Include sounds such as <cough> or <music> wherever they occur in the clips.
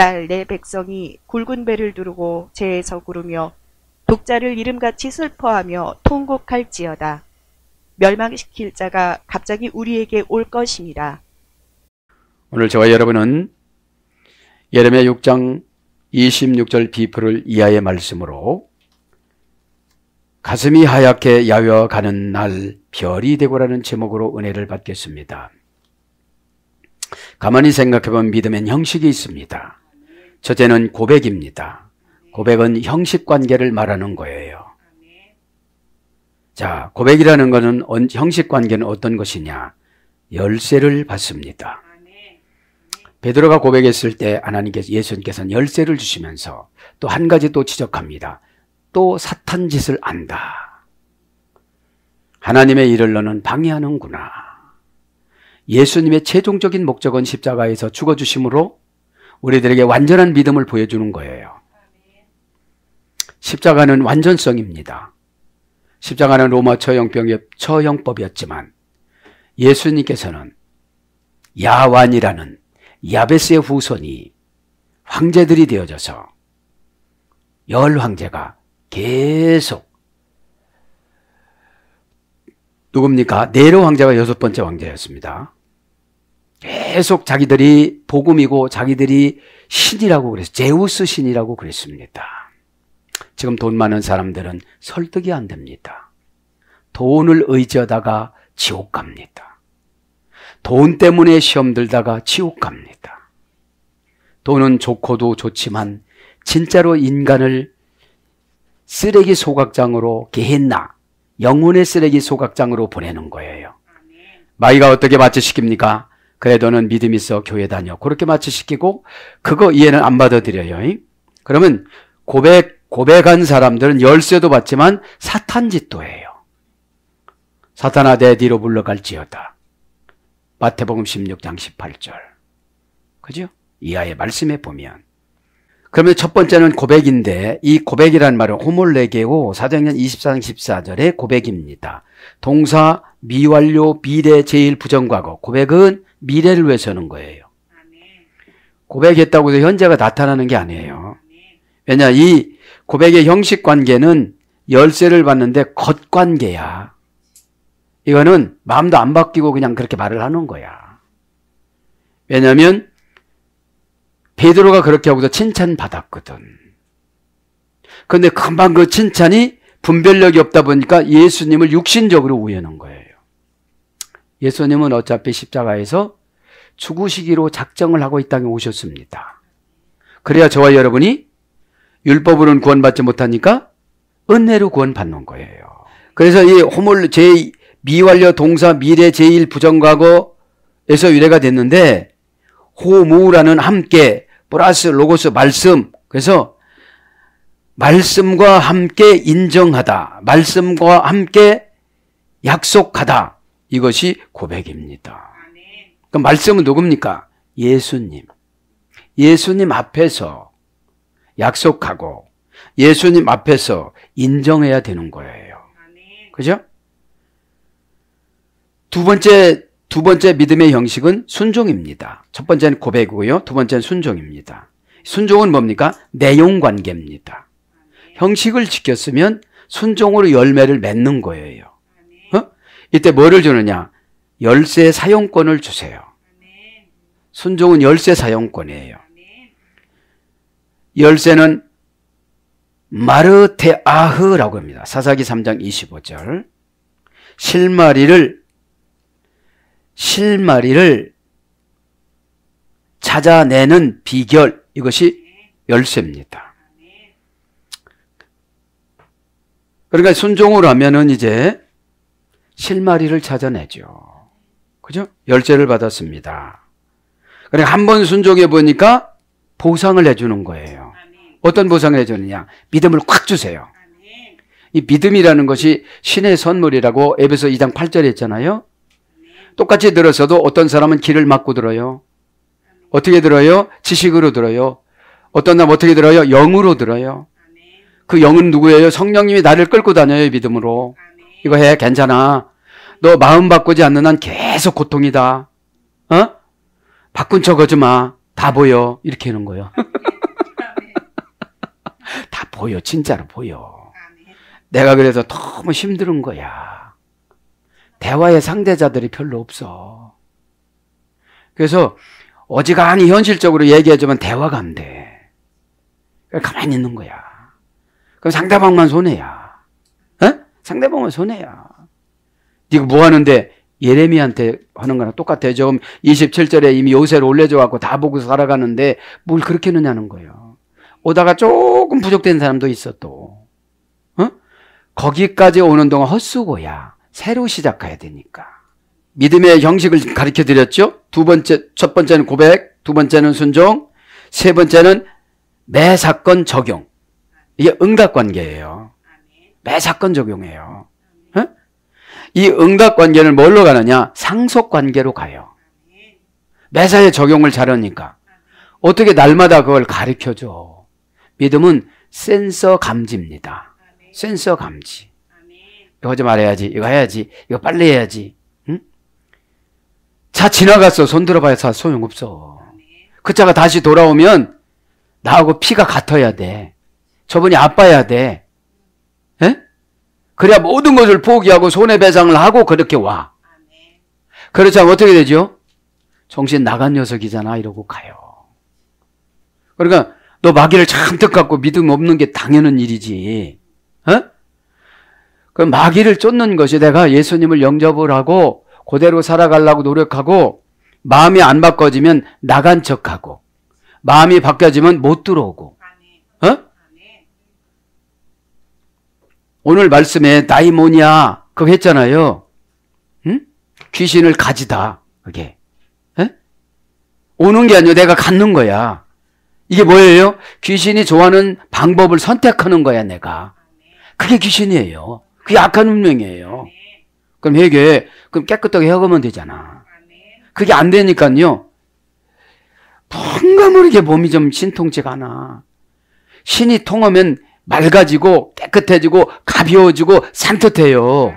날 내 백성이 굵은 배를 두르고 재에서 구르며 독자를 이름같이 슬퍼하며 통곡할지어다. 멸망시킬 자가 갑자기 우리에게 올 것입니다. 오늘 저와 여러분은 예레미야 6장 26절 비프를 이하의 말씀으로 가슴이 하얗게 야외 가는 날 별이 되고라는 제목으로 은혜를 받겠습니다. 가만히 생각해보면 믿음엔 형식이 있습니다. 첫째는 고백입니다. 고백은 형식 관계를 말하는 거예요. 자, 고백이라는 것은 형식 관계는 어떤 것이냐? 열쇠를 받습니다. 베드로가 고백했을 때 하나님께서 예수님께서는 열쇠를 주시면서 또 한 가지 또 지적합니다. 또 사탄 짓을 안다. 하나님의 일을 너는 방해하는구나. 예수님의 최종적인 목적은 십자가에서 죽어주심으로 우리들에게 완전한 믿음을 보여주는 거예요. 십자가는 완전성입니다. 십자가는 로마 처형병의 처형법이었지만 예수님께서는 야완이라는 야베스의 후손이 황제들이 되어져서 열 황제가 계속 누굽니까? 네로 황제가 여섯 번째 황제였습니다. 계속 자기들이 복음이고 자기들이 신이라고 그랬어 제우스 신이라고 그랬습니다. 지금 돈 많은 사람들은 설득이 안 됩니다. 돈을 의지하다가 지옥 갑니다. 돈 때문에 시험 들다가 지옥 갑니다. 돈은 좋고도 좋지만 진짜로 인간을 쓰레기 소각장으로 개했나 영혼의 쓰레기 소각장으로 보내는 거예요. 마귀가 어떻게 마치시킵니까? 그래 도는 믿음 있어 교회 다녀. 그렇게 마치 시키고 그거 이해는 안 받아들여요. 그러면 고백 고백한 사람들은 열쇠도 받지만 사탄 짓도 해요. 사탄아 내 뒤로 물러갈지어다. 마태복음 16장 18절. 그죠? 이하의 말씀에 보면 그러면 첫 번째는 고백인데 이 고백이란 말은 호몰레게오 사도년 24장 14절의 고백입니다. 동사 미완료 비례 제일 부정과거 고백은 미래를 위해서 는 거예요. 고백했다고 해서 현재가 나타나는 게 아니에요. 왜냐, 이 고백의 형식 관계는 열쇠를 받는데 겉관계야. 이거는 마음도 안 바뀌고 그냥 그렇게 말을 하는 거야. 왜냐면, 베드로가 그렇게 하고서 칭찬받았거든. 근데 금방 그 칭찬이 분별력이 없다 보니까 예수님을 육신적으로 우연한 거예요. 예수님은 어차피 십자가에서 죽으시기로 작정을 하고 이 땅에 오셨습니다. 그래야 저와 여러분이 율법으로는 구원받지 못하니까 은혜로 구원받는 거예요. 그래서 이 호물 제 미완료 동사 미래 제일 부정과거에서 유래가 됐는데 호무라는 함께 플러스 로고스 말씀 그래서 말씀과 함께 인정하다 말씀과 함께 약속하다 이것이 고백입니다. 그 말씀은 누굽니까? 예수님. 예수님 앞에서 약속하고 예수님 앞에서 인정해야 되는 거예요. 그죠? 두 번째 두 번째 믿음의 형식은 순종입니다. 첫 번째는 고백이고요. 두 번째는 순종입니다. 순종은 뭡니까? 내용 관계입니다. 형식을 지켰으면 순종으로 열매를 맺는 거예요. 이때 뭐를 주느냐? 열쇠 사용권을 주세요. 순종은 열쇠 사용권이에요. 열쇠는 마르테아흐라고 합니다. 사사기 3장 25절. 실마리를 실마리를 찾아내는 비결 이것이 열쇠입니다. 그러니까 순종을 하면은 이제 실마리를 찾아내죠. 그죠? 열쇠를 받았습니다. 그래 그러니까 한번 순종해 보니까 보상을 해주는 거예요. 어떤 보상을 해주느냐? 믿음을 꽉 주세요. 이 믿음이라는 것이 신의 선물이라고 에베소 2장 8절에 했잖아요. 똑같이 들어서도 어떤 사람은 길을 막고 들어요. 어떻게 들어요? 지식으로 들어요. 어떤 사람 어떻게 들어요? 영으로 들어요. 그 영은 누구예요? 성령님이 나를 끌고 다녀요, 믿음으로. 이거 해, 괜찮아. 너 마음 바꾸지 않는 한 계속 고통이다. 어? 바꾼 척 하지 마. 다 보여. 이렇게 하는 거예요. 아, 네. <laughs> 다 보여. 진짜로 보여. 아, 네. 내가 그래서 너무 힘든 거야. 대화의 상대자들이 별로 없어. 그래서 어지간히 현실적으로 얘기하지만 대화가 안 돼. 그러니까 가만히 있는 거야. 그럼 상대방만 손해야. 어? 상대방만 손해야. 네가 뭐 하는데 예레미한테 하는 거랑 똑같아요. 지금 27절에 이미 요새를 올려줘 갖고 다 보고 살아가는데 뭘 그렇게 느냐는 거예요. 오다가 조금 부족된 사람도 있어 또. 어? 거기까지 오는 동안 헛수고야. 새로 시작해야 되니까. 믿음의 형식을 가르쳐 드렸죠? 두 번째, 첫 번째는 고백, 두 번째는 순종, 세 번째는 매 사건 적용. 이게 응답 관계예요. 매 사건 적용해요. 이 응답 관계는 뭘로 가느냐? 상속 관계로 가요. 매사에 적용을 잘하니까. 어떻게 날마다 그걸 가르켜 줘. 믿음은 센서 감지입니다. 센서 감지. 이거 하지 말아야지. 이거 해야지. 이거 빨리 해야지. 응? 차 지나갔어. 손 들어봐야 차 소용없어. 그 차가 다시 돌아오면 나하고 피가 같아야 돼. 저분이 아빠야 돼. 그래야 모든 것을 포기하고 손해배상을 하고 그렇게 와. 그렇지 않면 어떻게 되죠? 정신 나간 녀석이잖아 이러고 가요. 그러니까 너 마귀를 잔뜩 갖고 믿음 없는 게 당연한 일이지. 어? 그 마귀를 쫓는 것이 내가 예수님을 영접을 하고 그대로 살아가려고 노력하고 마음이 안 바꿔지면 나간 척하고 마음이 바뀌어지면 못 들어오고 오늘 말씀에 나이모니아 그거 했잖아요. 응? 귀신을 가지다 그게. 에? 오는 게 아니고 내가 갖는 거야. 이게 뭐예요? 귀신이 좋아하는 방법을 선택하는 거야 내가. 그게 귀신이에요. 그게 악한 운명이에요. 그럼 해결, 그럼 깨끗하게 해가면 되잖아. 그게 안 되니까요. 뭔가 모르게 몸이 좀 신통치가 않아. 신이 통하면 맑아지고 깨끗해지고 가벼워지고 산뜻해요.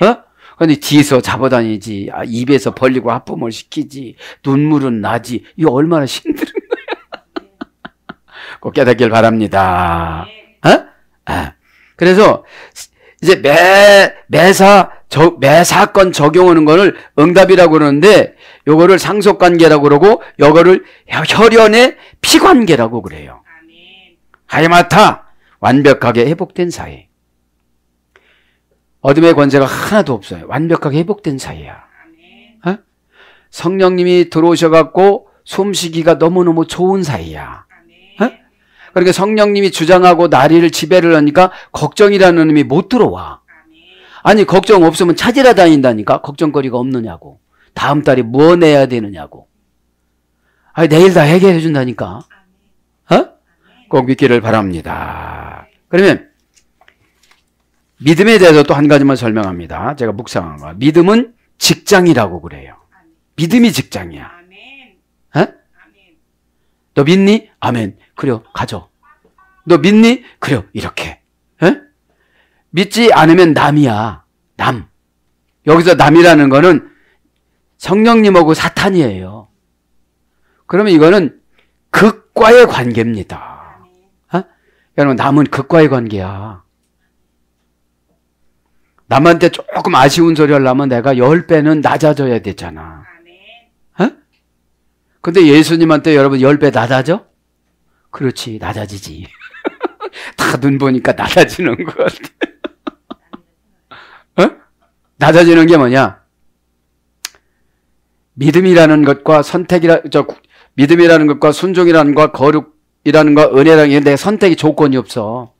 네. 어? 근데 뒤에서 잡아다니지, 아, 입에서 벌리고 하품을 시키지, 눈물은 나지, 이거 얼마나 힘든 거야. 네. 꼭 깨닫길 바랍니다. 네. 어? 아. 그래서 이제 매, 매사, 저, 매사건 적용하는 거를 응답이라고 그러는데, 요거를 상속관계라고 그러고, 요거를 혈연의 피관계라고 그래요. 하이마타, 완벽하게 회복된 사이. 어둠의 권세가 하나도 없어요. 완벽하게 회복된 사이야. 어? 성령님이 들어오셔갖고 숨쉬기가 너무너무 좋은 사이야. 어? 그러니까 성령님이 주장하고 나리를 지배를 하니까 걱정이라는 놈이 못 들어와. 아니 걱정 없으면 찾으러 다닌다니까 걱정거리가 없느냐고 다음 달에 뭐 내야 되느냐고 아니 내일 다 해결해 준다니까 어? 꼭 믿기를 바랍니다. 그러면 믿음에 대해서 또 한 가지만 설명합니다. 제가 묵상한 거. 믿음은 직장이라고 그래요. 믿음이 직장이야. 에? 너 믿니? 아멘. 그래 가져. 너 믿니? 그래 이렇게. 에? 믿지 않으면 남이야. 남. 여기서 남이라는 거는 성령님하고 사탄이에요. 그러면 이거는 극과의 관계입니다. 여러분, 남은 극과의 관계야. 남한테 조금 아쉬운 소리 하려면 내가 열 배는 낮아져야 되잖아. 어? 근데 예수님한테 여러분 열 배 낮아져? 그렇지, 낮아지지. <laughs> 다 눈 보니까 낮아지는 것 같아. <laughs> 어? 낮아지는 게 뭐냐? 믿음이라는 것과 선택이라, 저, 믿음이라는 것과 순종이라는 것과 거룩, 이라는 거 은혜라는 게내 선택이 조건이 없어.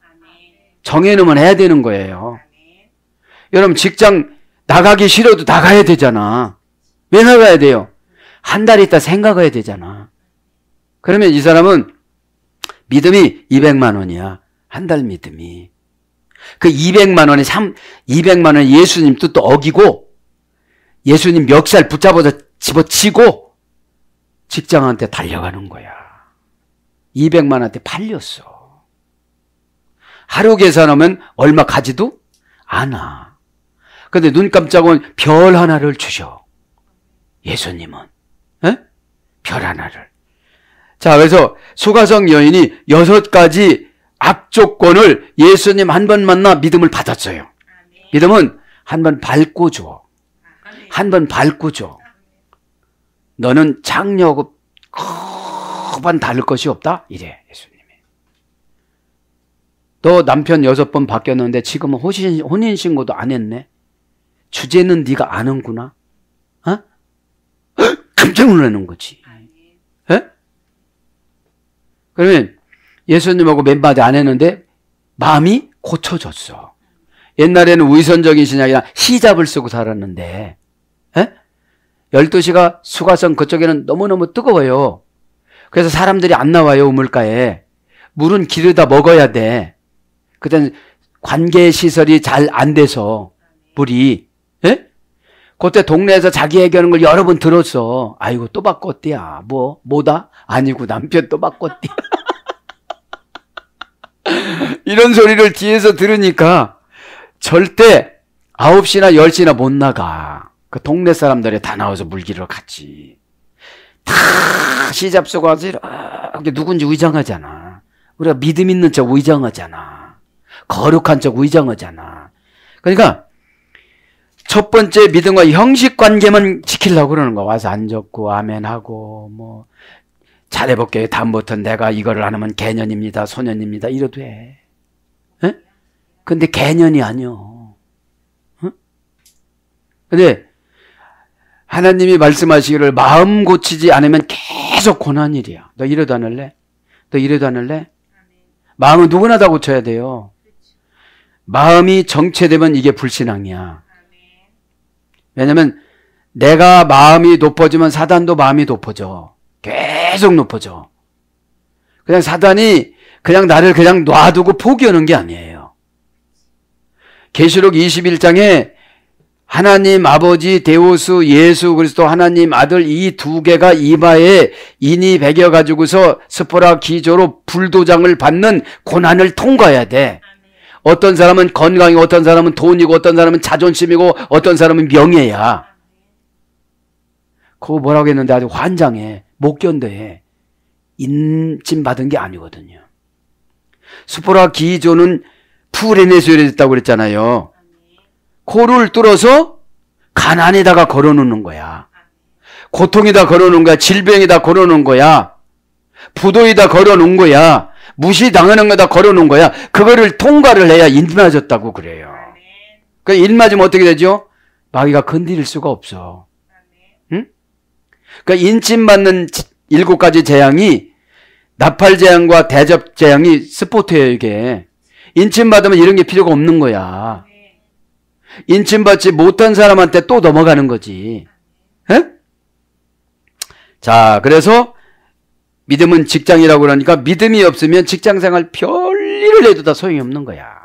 정해놓으면 해야 되는 거예요. 여러분 직장 나가기 싫어도 나가야 되잖아. 왜 나가야 돼요? 한 달 있다 생각해야 되잖아. 그러면 이 사람은 믿음이 200만 원이야. 한 달 믿음이. 그 200만 원에 3 200만 원 예수님 도 어기고 예수님 멱살 붙잡아서 집어치고 직장한테 달려가는 거야. 200만 원테 팔렸어. 하루 계산하면 얼마 가지도 않아. 근데 눈 깜짝은 별 하나를 주셔. 예수님은. 에? 별 하나를. 자, 그래서 수가성 여인이 여섯 가지 악조건을 예수님 한 번 만나 믿음을 받았어요. 믿음은 한 번 밟고 줘. 한 번 밟고 줘. 너는 장려급 조금만 다를 것이 없다? 이래 예수님이. 너 남편 여섯 번 바뀌었는데 지금은 호신, 혼인신고도 안 했네. 주제는 네가 아는구나. 어? 깜짝 놀라는 거지. 에? 예? 그러면 예수님하고 맨바디 안 했는데 마음이 고쳐졌어. 옛날에는 위선적인 신약이나 시잡을 쓰고 살았는데 12시가 예? 수가성 그쪽에는 너무너무 뜨거워요. 그래서 사람들이 안 나와요, 우물가에. 물은 기르다 먹어야 돼. 그땐 관계 시설이 잘 안 돼서, 물이. 예? 그때 동네에서 자기 얘기하는 걸 여러 번 들었어. 아이고, 또바꿨대야 뭐, 뭐다? 아니고, 남편 또바꿨대 <laughs> 이런 소리를 뒤에서 들으니까 절대 9시나 10시나 못 나가. 그 동네 사람들이 다 나와서 물기를 갔지. 다시 잡숴가하지 이렇게 누군지 위장하잖아. 우리가 믿음 있는 척 위장하잖아. 거룩한 척 위장하잖아. 그러니까 첫 번째 믿음과 형식 관계만 지키려고 그러는 거. 와서 안 적고 아멘하고 뭐잘해볼게 다음부터 내가 이거를 안 하면 개년입니다. 소년입니다. 이래도 해. 에? 근데 개년이 아니요. 근데 하나님이 말씀하시기를 마음 고치지 않으면 계속 고난 일이야. 너 이래도 안 할래? 너 이래도 안 할래? 마음은 누구나 다 고쳐야 돼요. 마음이 정체되면 이게 불신앙이야. 왜냐면 내가 마음이 높아지면 사단도 마음이 높아져. 계속 높아져. 그냥 사단이 그냥 나를 그냥 놔두고 포기하는 게 아니에요. 계시록 21장에 하나님 아버지 대우수 예수 그리스도 하나님 아들 이 두 개가 이마에 인이 베겨 가지고서 스포라 기조로 불도장을 받는 고난을 통과해야 돼. 어떤 사람은 건강이고 어떤 사람은 돈이고 어떤 사람은 자존심이고 어떤 사람은 명예야. 그거 뭐라고 했는데 아주 환장해. 못 견뎌해. 인침받은 게 아니거든요. 스포라 기조는 풀에내소열이 됐다고 그랬잖아요. 코를 뚫어서 가난에다가 걸어놓는 거야. 고통에다 걸어놓은 거야. 질병에다 걸어놓은 거야. 부도에다 걸어놓은 거야. 무시당하는 거다 걸어놓은 거야. 그거를 통과를 해야 일맞았다고 그래요. 그 일맞으면 어떻게 되죠? 마귀가 건드릴 수가 없어. 응? 그러니까 인침맞는 일곱 가지 재앙이 나팔 재앙과 대접 재앙이 스포트예요, 이게. 인침받으면 이런 게 필요가 없는 거야. 인침받지 못한 사람한테 또 넘어가는 거지. 에? 자, 그래서 믿음은 직장이라고 그러니까 믿음이 없으면 직장생활 별일을 해도 다 소용이 없는 거야.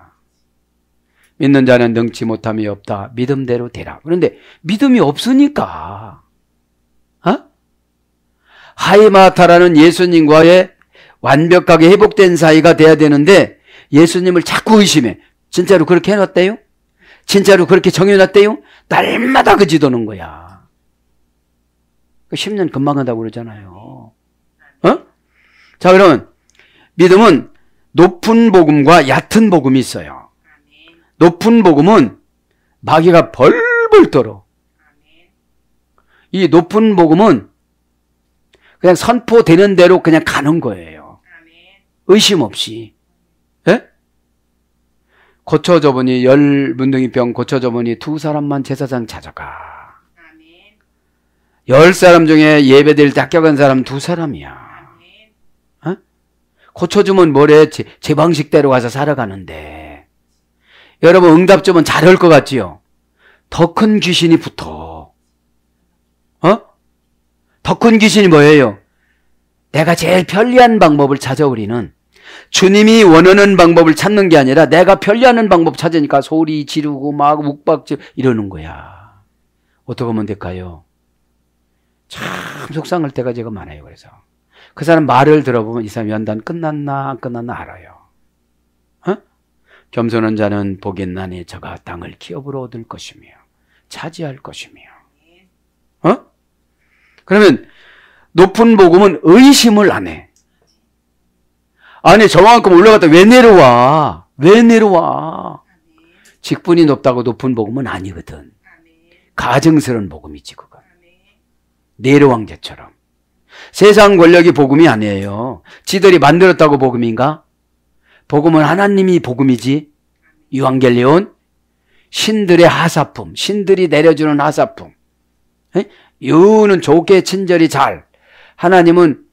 믿는 자는 능치 못함이 없다. 믿음대로 되라. 그런데 믿음이 없으니까 어? 하이마타라는 예수님과의 완벽하게 회복된 사이가 돼야 되는데 예수님을 자꾸 의심해. 진짜로 그렇게 해놨대요? 진짜로 그렇게 정해놨대요? 날마다 그 지도는 거야. 10년 그 금방 간다고 그러잖아요. 어? 자, 그러면 믿음은 높은 복음과 얕은 복음이 있어요. 높은 복음은 마귀가 벌벌 떨어. 이 높은 복음은 그냥 선포되는 대로 그냥 가는 거예요. 의심 없이. 고쳐져 보니 열 문둥이 병 고쳐져 보니 두 사람만 제사장 찾아가. 열 사람 중에 예배드릴 때 합격한 사람 두 사람이야. 어? 고쳐주면 뭐래? 제, 제, 방식대로 가서 살아가는데. 여러분 응답 주면 잘할 것 같지요? 더 큰 귀신이 붙어. 어? 더 큰 귀신이 뭐예요? 내가 제일 편리한 방법을 찾아 우리는 주님이 원하는 방법을 찾는 게 아니라 내가 편리하는 방법 찾으니까 소리 지르고 막 욱박질 이러는 거야. 어떻게 하면 될까요? 참 속상할 때가 제가 많아요. 그래서 그 사람 말을 들어보면 이 사람 연단 끝났나 안 끝났나 알아요. 어? 겸손한 자는 복이 나니 저가 땅을 기업으로 얻을 것이며 차지할 것이며. 어? 그러면 높은 복음은 의심을 안 해. 아니 저만큼 올라갔다 왜 내려와? 왜 내려와? 직분이 높다고 높은 복음은 아니거든. 가증스러운 복음이지 그건. 내로왕제처럼. 세상 권력이 복음이 아니에요. 지들이 만들었다고 복음인가? 복음은 하나님이 복음이지. 유한겔리온 신들의 하사품, 신들이 내려주는 하사품. 유는 좋게 친절히 잘. 하나님은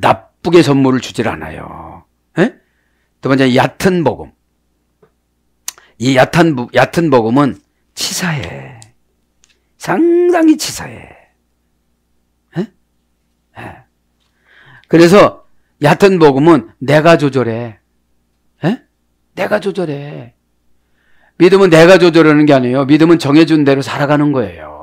납 나쁘게 선물을 주질 않아요. 에? 예? 두 번째 얕은 복음. 이 얕은 얕은 복음은 치사해. 상당히 치사해. 에? 예? 에. 예. 그래서 얕은 복음은 내가 조절해. 에? 내가 조절해. 믿음은 내가 조절하는 게 아니에요. 믿음은 정해준 대로 살아가는 거예요.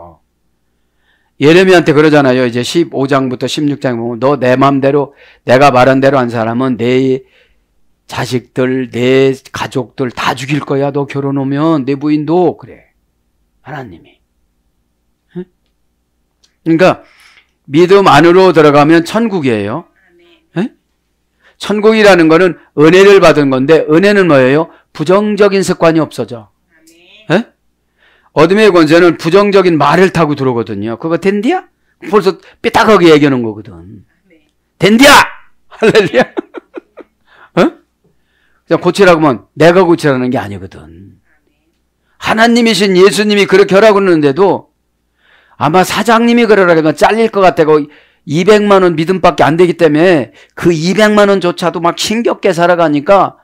예레미한테 그러잖아요. 이제 15장부터 16장 보면 너 내 마음대로 내가 말한 대로 한 사람은 내 자식들, 내 가족들 다 죽일 거야. 너 결혼 오면 내 부인도 그래. 하나님이. 그러니까 믿음 안으로 들어가면 천국이에요. 천국이라는 거는 은혜를 받은 건데 은혜는 뭐예요? 부정적인 습관이 없어져. 어둠의 권세는 부정적인 말을 타고 들어오거든요. 그거 된디야? 벌써 삐딱하게 얘기하는 거거든. 된디야! 네. <laughs> 할렐루야! 어? 고치라고 하면 내가 고치라는 게 아니거든. 하나님이신 예수님이 그렇게 하라고 그는데도 아마 사장님이 그러라고 하면 잘릴 것 같다고 200만 원 믿음밖에 안 되기 때문에 그 200만 원조차도 막 힘겹게 살아가니까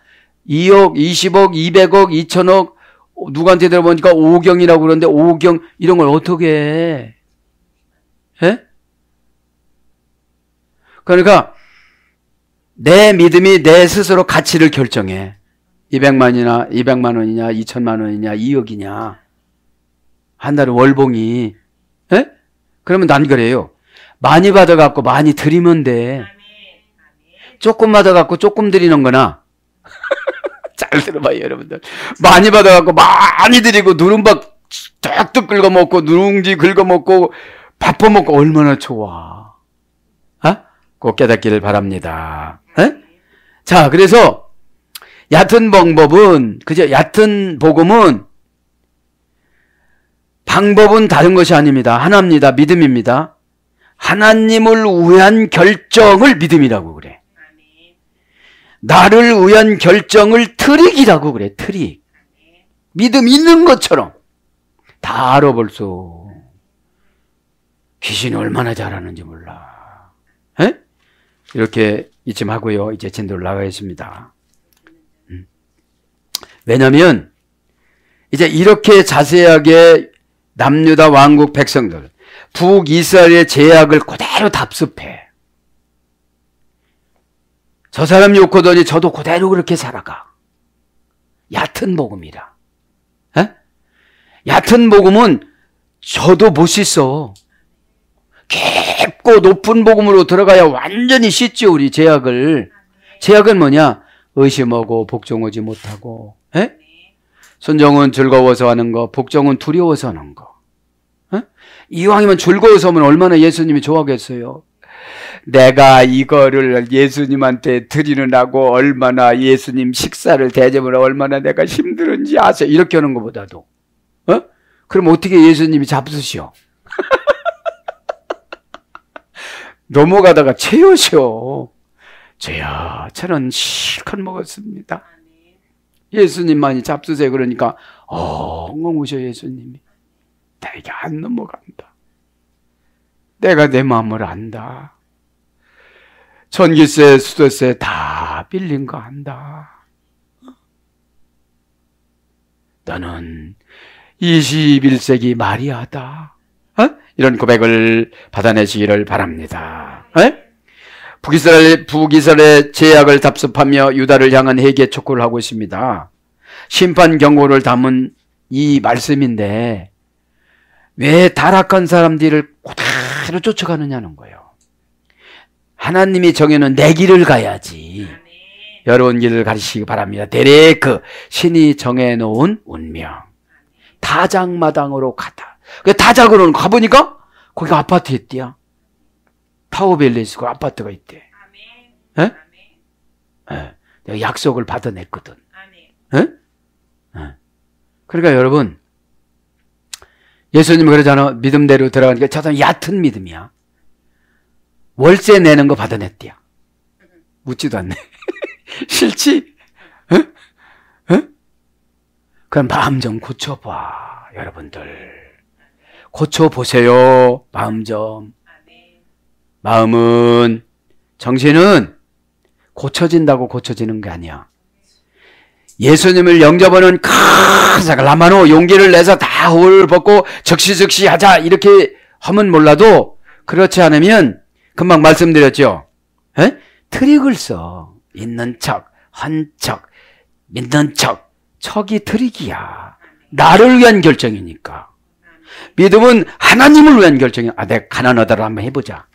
2억, 20억, 200억, 2천억 어, 누구한테 들어보니까 오경이라고 그러는데 오경 이런 걸 어떻게 해? 에? 그러니까 내 믿음이 내 스스로 가치를 결정해. 200만이나 200만 원이냐 2천만 원이냐 2억이냐 한 달에 월봉이 에? 그러면 난 그래요. 많이 받아 갖고 많이 드리면 돼. 조금 받아 갖고 조금 드리는 거나 <laughs> 잘 들어봐요, 여러분들. 많이 받아갖고 많이 드리고 누룽박쫙뚝 긁어먹고 누룽지 긁어먹고 밥 퍼먹고 얼마나 좋아. 어? 꼭 깨닫기를 바랍니다. 에? 어? 자, 그래서 얕은 방법은 그저 얕은 복음은 방법은 다른 것이 아닙니다. 하나입니다. 믿음입니다. 하나님을 위한 결정을 믿음이라고 그래. 나를 위한 결정을 트릭이라고 그래, 트릭. 믿음 있는 것처럼 다 알아 벌써. 귀신이 얼마나 잘하는지 몰라. 에? 이렇게 이쯤 하고요. 이제 진도를 나가겠습니다. 음. 왜냐면, 이제 이렇게 자세하게 남유다 왕국 백성들, 북이스라엘의 제약을 그대로 답습해. 저 사람 욕하더니 저도 그대로 그렇게 살아가. 얕은 복음이라. 에? 얕은 복음은 저도 못 씻어. 깊고 높은 복음으로 들어가야 완전히 씻죠, 우리 제약을. 제약은 뭐냐? 의심하고 복종하지 못하고, 에? 순정은 즐거워서 하는 거, 복종은 두려워서 하는 거. 에? 이왕이면 즐거워서 하면 얼마나 예수님이 좋아하겠어요. 내가 이거를 예수님한테 드리느라고 얼마나 예수님 식사를 대접을 얼마나 내가 힘들은지 아세요? 이렇게 하는 것보다도. 어? 그럼 어떻게 예수님이 잡수시오? <laughs> 넘어가다가 채우시오. 주여, 저는 실컷 먹었습니다. 예수님만이 잡수세요. 그러니까, 엉엉 우셔, 예수님이. 내게 안 넘어간다. 내가 내 마음을 안다. 전기세, 수도세 다 빌린 거 안다. 너는 21세기 마리아다. 어? 이런 고백을 받아내시기를 바랍니다. 에? 어? 북이스라엘, 북이스라엘의 제약을 답습하며 유다를 향한 회개 촉구를 하고 있습니다. 심판 경고를 담은 이 말씀인데 왜 타락한 사람들을 그대로 쫓아가느냐는 거예요. 하나님이 정해놓은 내 길을 가야지. 여러분 길을 가시기 바랍니다. 데레크 그 신이 정해놓은 운명. 다장마당으로 가다. 그 다작으로는 가보니까 거기 아파트 있대요. 타워밸리스 아파트가 있대. 아멘. 에? 예? 에. 예. 내가 약속을 받아냈거든. 아멘. 에? 예? 그러니까 여러분 예수님 그러잖아. 믿음대로 들어가니까 저 사람 얕은 믿음이야. 월세 내는 거 받아냈대요. 묻지도 않네. <laughs> 싫지? 그럼 마음 좀 고쳐봐, 여러분들. 고쳐보세요, 마음 좀. 마음은, 정신은 고쳐진다고 고쳐지는 게 아니야. 예수님을 영접하는 큰 라마노 용기를 내서 다 홀 벗고 즉시즉시 하자 이렇게 하면 몰라도 그렇지 않으면 금방 말씀드렸죠? 에? 트릭을 써. 있는 척, 한 척, 믿는 척. 척이 트릭이야. 나를 위한 결정이니까. 믿음은 하나님을 위한 결정이야. 아, 내가 가난하다라 한번 해보자.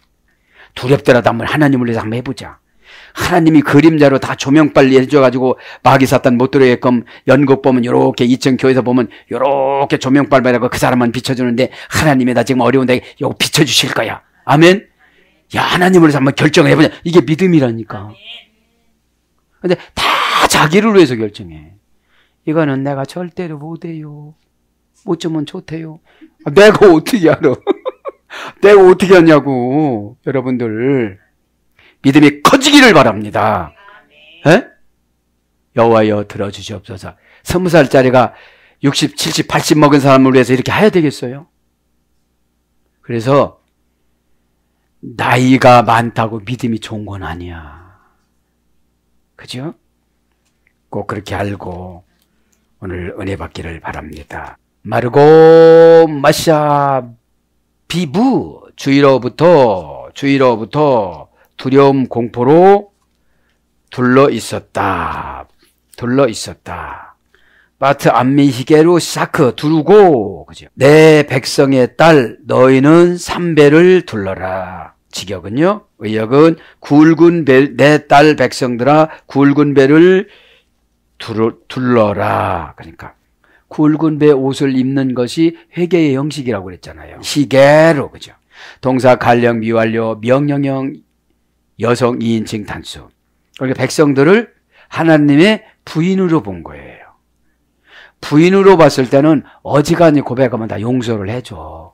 두렵더라도 한번 하나님을 위해서 한번 해보자. 하나님이 그림자로 다 조명 빨 해줘가지고 마귀 사탄 못들어게끔 연극 보면 요렇게 2층 교회에서 보면 요렇게 조명 빨발하고 그 사람만 비춰주는데 하나님이 나 지금 어려운데 요거 비춰주실 거야. 아멘? 야, 하나님으로서 한번 결정해보자. 이게 믿음이라니까. 근데 다 자기를 위해서 결정해. 이거는 내가 절대로 못해요. 못주면 좋대요. 아, 내가 어떻게 알아? <laughs> 내가 어떻게 하냐고. 여러분들. 믿음이 커지기를 바랍니다. 예? 여와여 들어주시옵소서. 스무 살짜리가 60, 70, 80 먹은 사람을 위해서 이렇게 해야 되겠어요? 그래서 나이가 많다고 믿음이 좋은 건 아니야. 그죠? 꼭 그렇게 알고 오늘 은혜 받기를 바랍니다. 마르고 마샤 비부 주의로부터 주의로부터 두려움 공포로 둘러 있었다. 둘러 있었다. 바트 안미히게로 사크 두르고 그죠? 내 백성의 딸 너희는 삼배를 둘러라. 직역은요. 의역은 굵은 배, 내 딸 백성들아 굵은 배를 둘러라. 그러니까 굵은 배 옷을 입는 것이 회개의 형식이라고 그랬잖아요. 시계로 그죠. 동사 갈령 미완료 명령형 여성 2인칭 단수. 그러니까 백성들을 하나님의 부인으로 본 거예요. 부인으로 봤을 때는 어지간히 고백하면 다 용서를 해줘.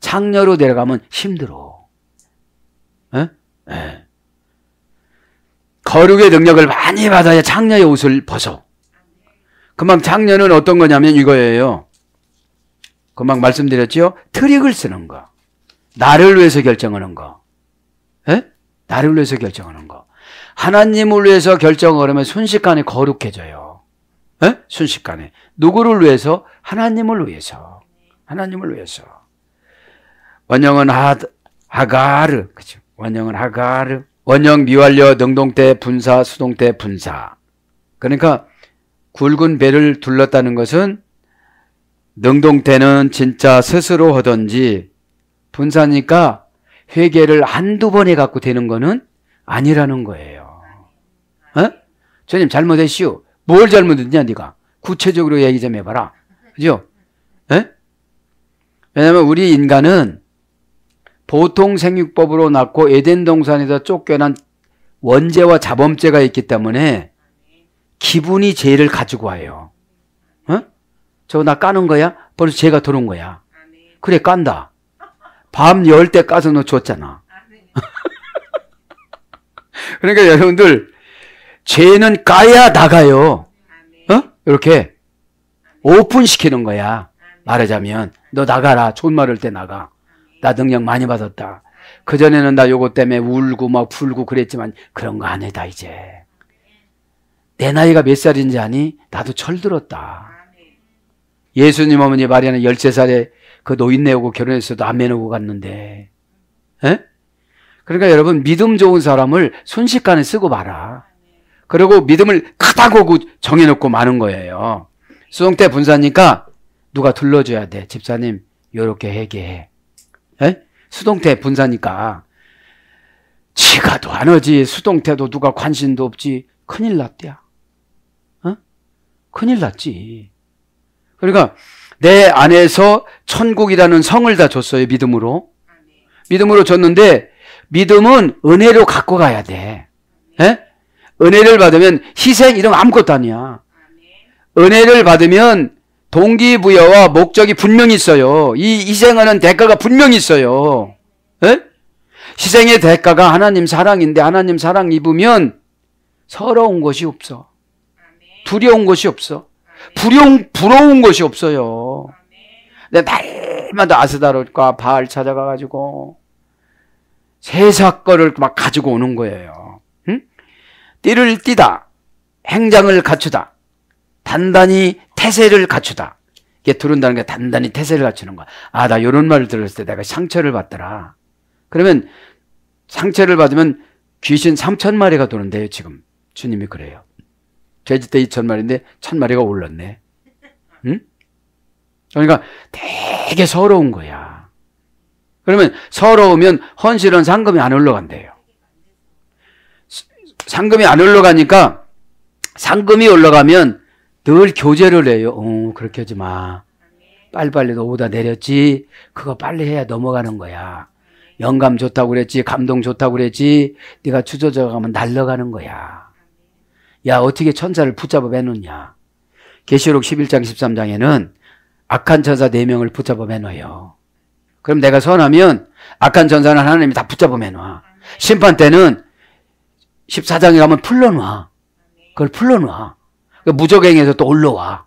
창녀로 데려가면 힘들어. 어? 예. 거룩의 능력을 많이 받아야 장녀의 옷을 벗어. 금방 장녀는 어떤 거냐면 이거예요. 금방 말씀드렸지 트릭을 쓰는 거. 나를 위해서 결정하는 거. 에? 예? 나를 위해서 결정하는 거. 하나님을 위해서 결정을 하면 순식간에 거룩해져요. 에? 예? 순식간에. 누구를 위해서? 하나님을 위해서. 하나님을 위해서. 원형은 하, 하가르. 그죠? 원형은 하가르, 원형 미완료 능동태 분사 수동태 분사. 그러니까 굵은 배를 둘렀다는 것은 능동태는 진짜 스스로 하든지 분사니까 회계를 한두 번에 갖고 되는 거는 아니라는 거예요. 어? 주님 잘못했시뭘 잘못했냐 네가. 구체적으로 얘기 좀 해봐라. 그죠? 에? 예? 왜냐면 우리 인간은 보통 생육법으로 낳고 에덴 동산에서 쫓겨난 원죄와 자범죄가 있기 때문에 기분이 죄를 가지고 와요. 어? 저나 까는 거야? 벌써 죄가 들어온 거야. 그래, 깐다. 밤 열 때 까서 너 줬잖아. <laughs> 그러니까 여러분들, 죄는 까야 나가요. 어? 이렇게. 오픈시키는 거야. 말하자면. 너 나가라. 존말할 때 나가. 나 능력 많이 받았다. 그전에는 나 요거 때문에 울고 막 풀고 그랬지만 그런 거아 해다 이제. 내 나이가 몇 살인지 아니? 나도 철들었다. 예수님 어머니 마리아는 13살에 그 노인네 오고 결혼했어도 안면 놓고 갔는데. 에? 그러니까 여러분 믿음 좋은 사람을 순식간에 쓰고 봐라 그리고 믿음을 크다고 정해놓고 마는 거예요. 수능 때 분사니까 누가 둘러줘야 돼. 집사님 요렇게 해결해. 에? 예? 수동태 분사니까. 지가도 안 오지. 수동태도 누가 관심도 없지. 큰일 났대야. 어? 큰일 났지. 그러니까 내 안에서 천국이라는 성을 다 줬어요. 믿음으로. 믿음으로 줬는데 믿음은 은혜로 갖고 가야 돼. 에? 예? 은혜를 받으면 희생 이런 아무것도 아니야. 은혜를 받으면 동기부여와 목적이 분명히 있어요. 이 희생하는 대가가 분명히 있어요. 에? 예? 희생의 대가가 하나님 사랑인데 하나님 사랑 입으면 서러운 것이 없어. 두려운 것이 없어. 부려운, 부러운 것이 없어요. 내 날마다 아스다롯과 바알 찾아가가지고 세사 거를 막 가지고 오는 거예요. 응? 띠를 띠다. 행장을 갖추다. 단단히 태세를 갖추다. 이게 두른다는 게 단단히 태세를 갖추는 거야. 아, 나 이런 말을 들었을 때 내가 상처를 받더라. 그러면 상처를 받으면 귀신 3천 마리가 도는데요, 지금. 주님이 그래요. 돼지떼 2천 마리인데 천 마리가 올랐네. 응? 그러니까 되게 서러운 거야. 그러면 서러우면 헌실은 상금이 안 올라간대요. 상금이 안 올라가니까 상금이 올라가면 늘 교제를 해요. 어, 그렇게 하지 마. 빨리빨리 너다 내렸지. 그거 빨리 해야 넘어가는 거야. 영감 좋다고 그랬지. 감동 좋다고 그랬지. 네가 추저져 가면 날려가는 거야. 야, 어떻게 천사를 붙잡아 매놓냐. 계시록 11장 13장에는 악한 천사 4명을 붙잡아 매놓아요. 그럼 내가 선하면 악한 천사는 하나님이 다 붙잡아 매놔. 심판 때는 14장에 가면 풀러놔. 그걸 풀러놔. 그 무적행에서 또 올라와.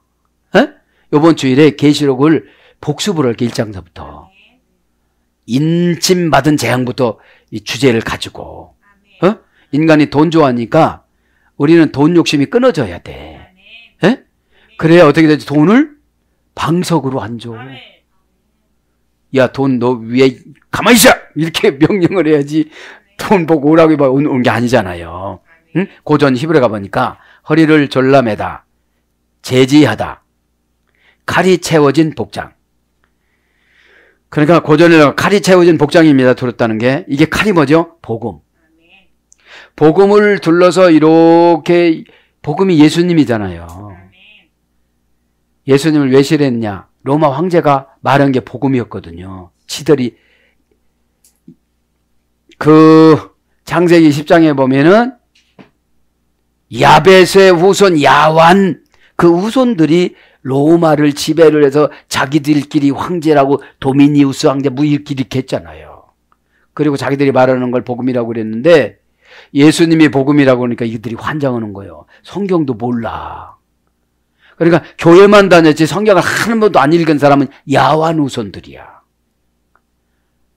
에? 이번 주일에 계시록을 복습을 할게 1장서부터. 인침받은 재앙부터 이 주제를 가지고. 어? 인간이 돈 좋아하니까 우리는 돈 욕심이 끊어져야 돼. 에? 그래야 어떻게 되지? 돈을 방석으로 안 줘. 야, 돈 너 위에 가만히 있어! 이렇게 <laughs> 명령을 해야지 돈 보고 오라고 온, 게 아니잖아요. 응? 고전 히브리가 보니까 허리를 졸라매다, 제지하다, 칼이 채워진 복장. 그러니까 고전에 칼이 채워진 복장입니다. 들었다는 게 이게 칼이 뭐죠? 복음. 복음을 둘러서 이렇게 복음이 예수님이잖아요. 예수님을 왜 실했냐? 로마 황제가 말한 게 복음이었거든요. 치들이 그 장세기 10장에 보면은 야벳의 후손 야완 그 후손들이 로마를 지배를 해서 자기들끼리 황제라고 도미니우스 황제 뭐 이렇게 이렇게 했잖아요. 그리고 자기들이 말하는 걸 복음이라고 그랬는데 예수님이 복음이라고 하니까 이들이 환장하는 거예요. 성경도 몰라. 그러니까 교회만 다녔지 성경을 한 번도 안 읽은 사람은 야완 후손들이야.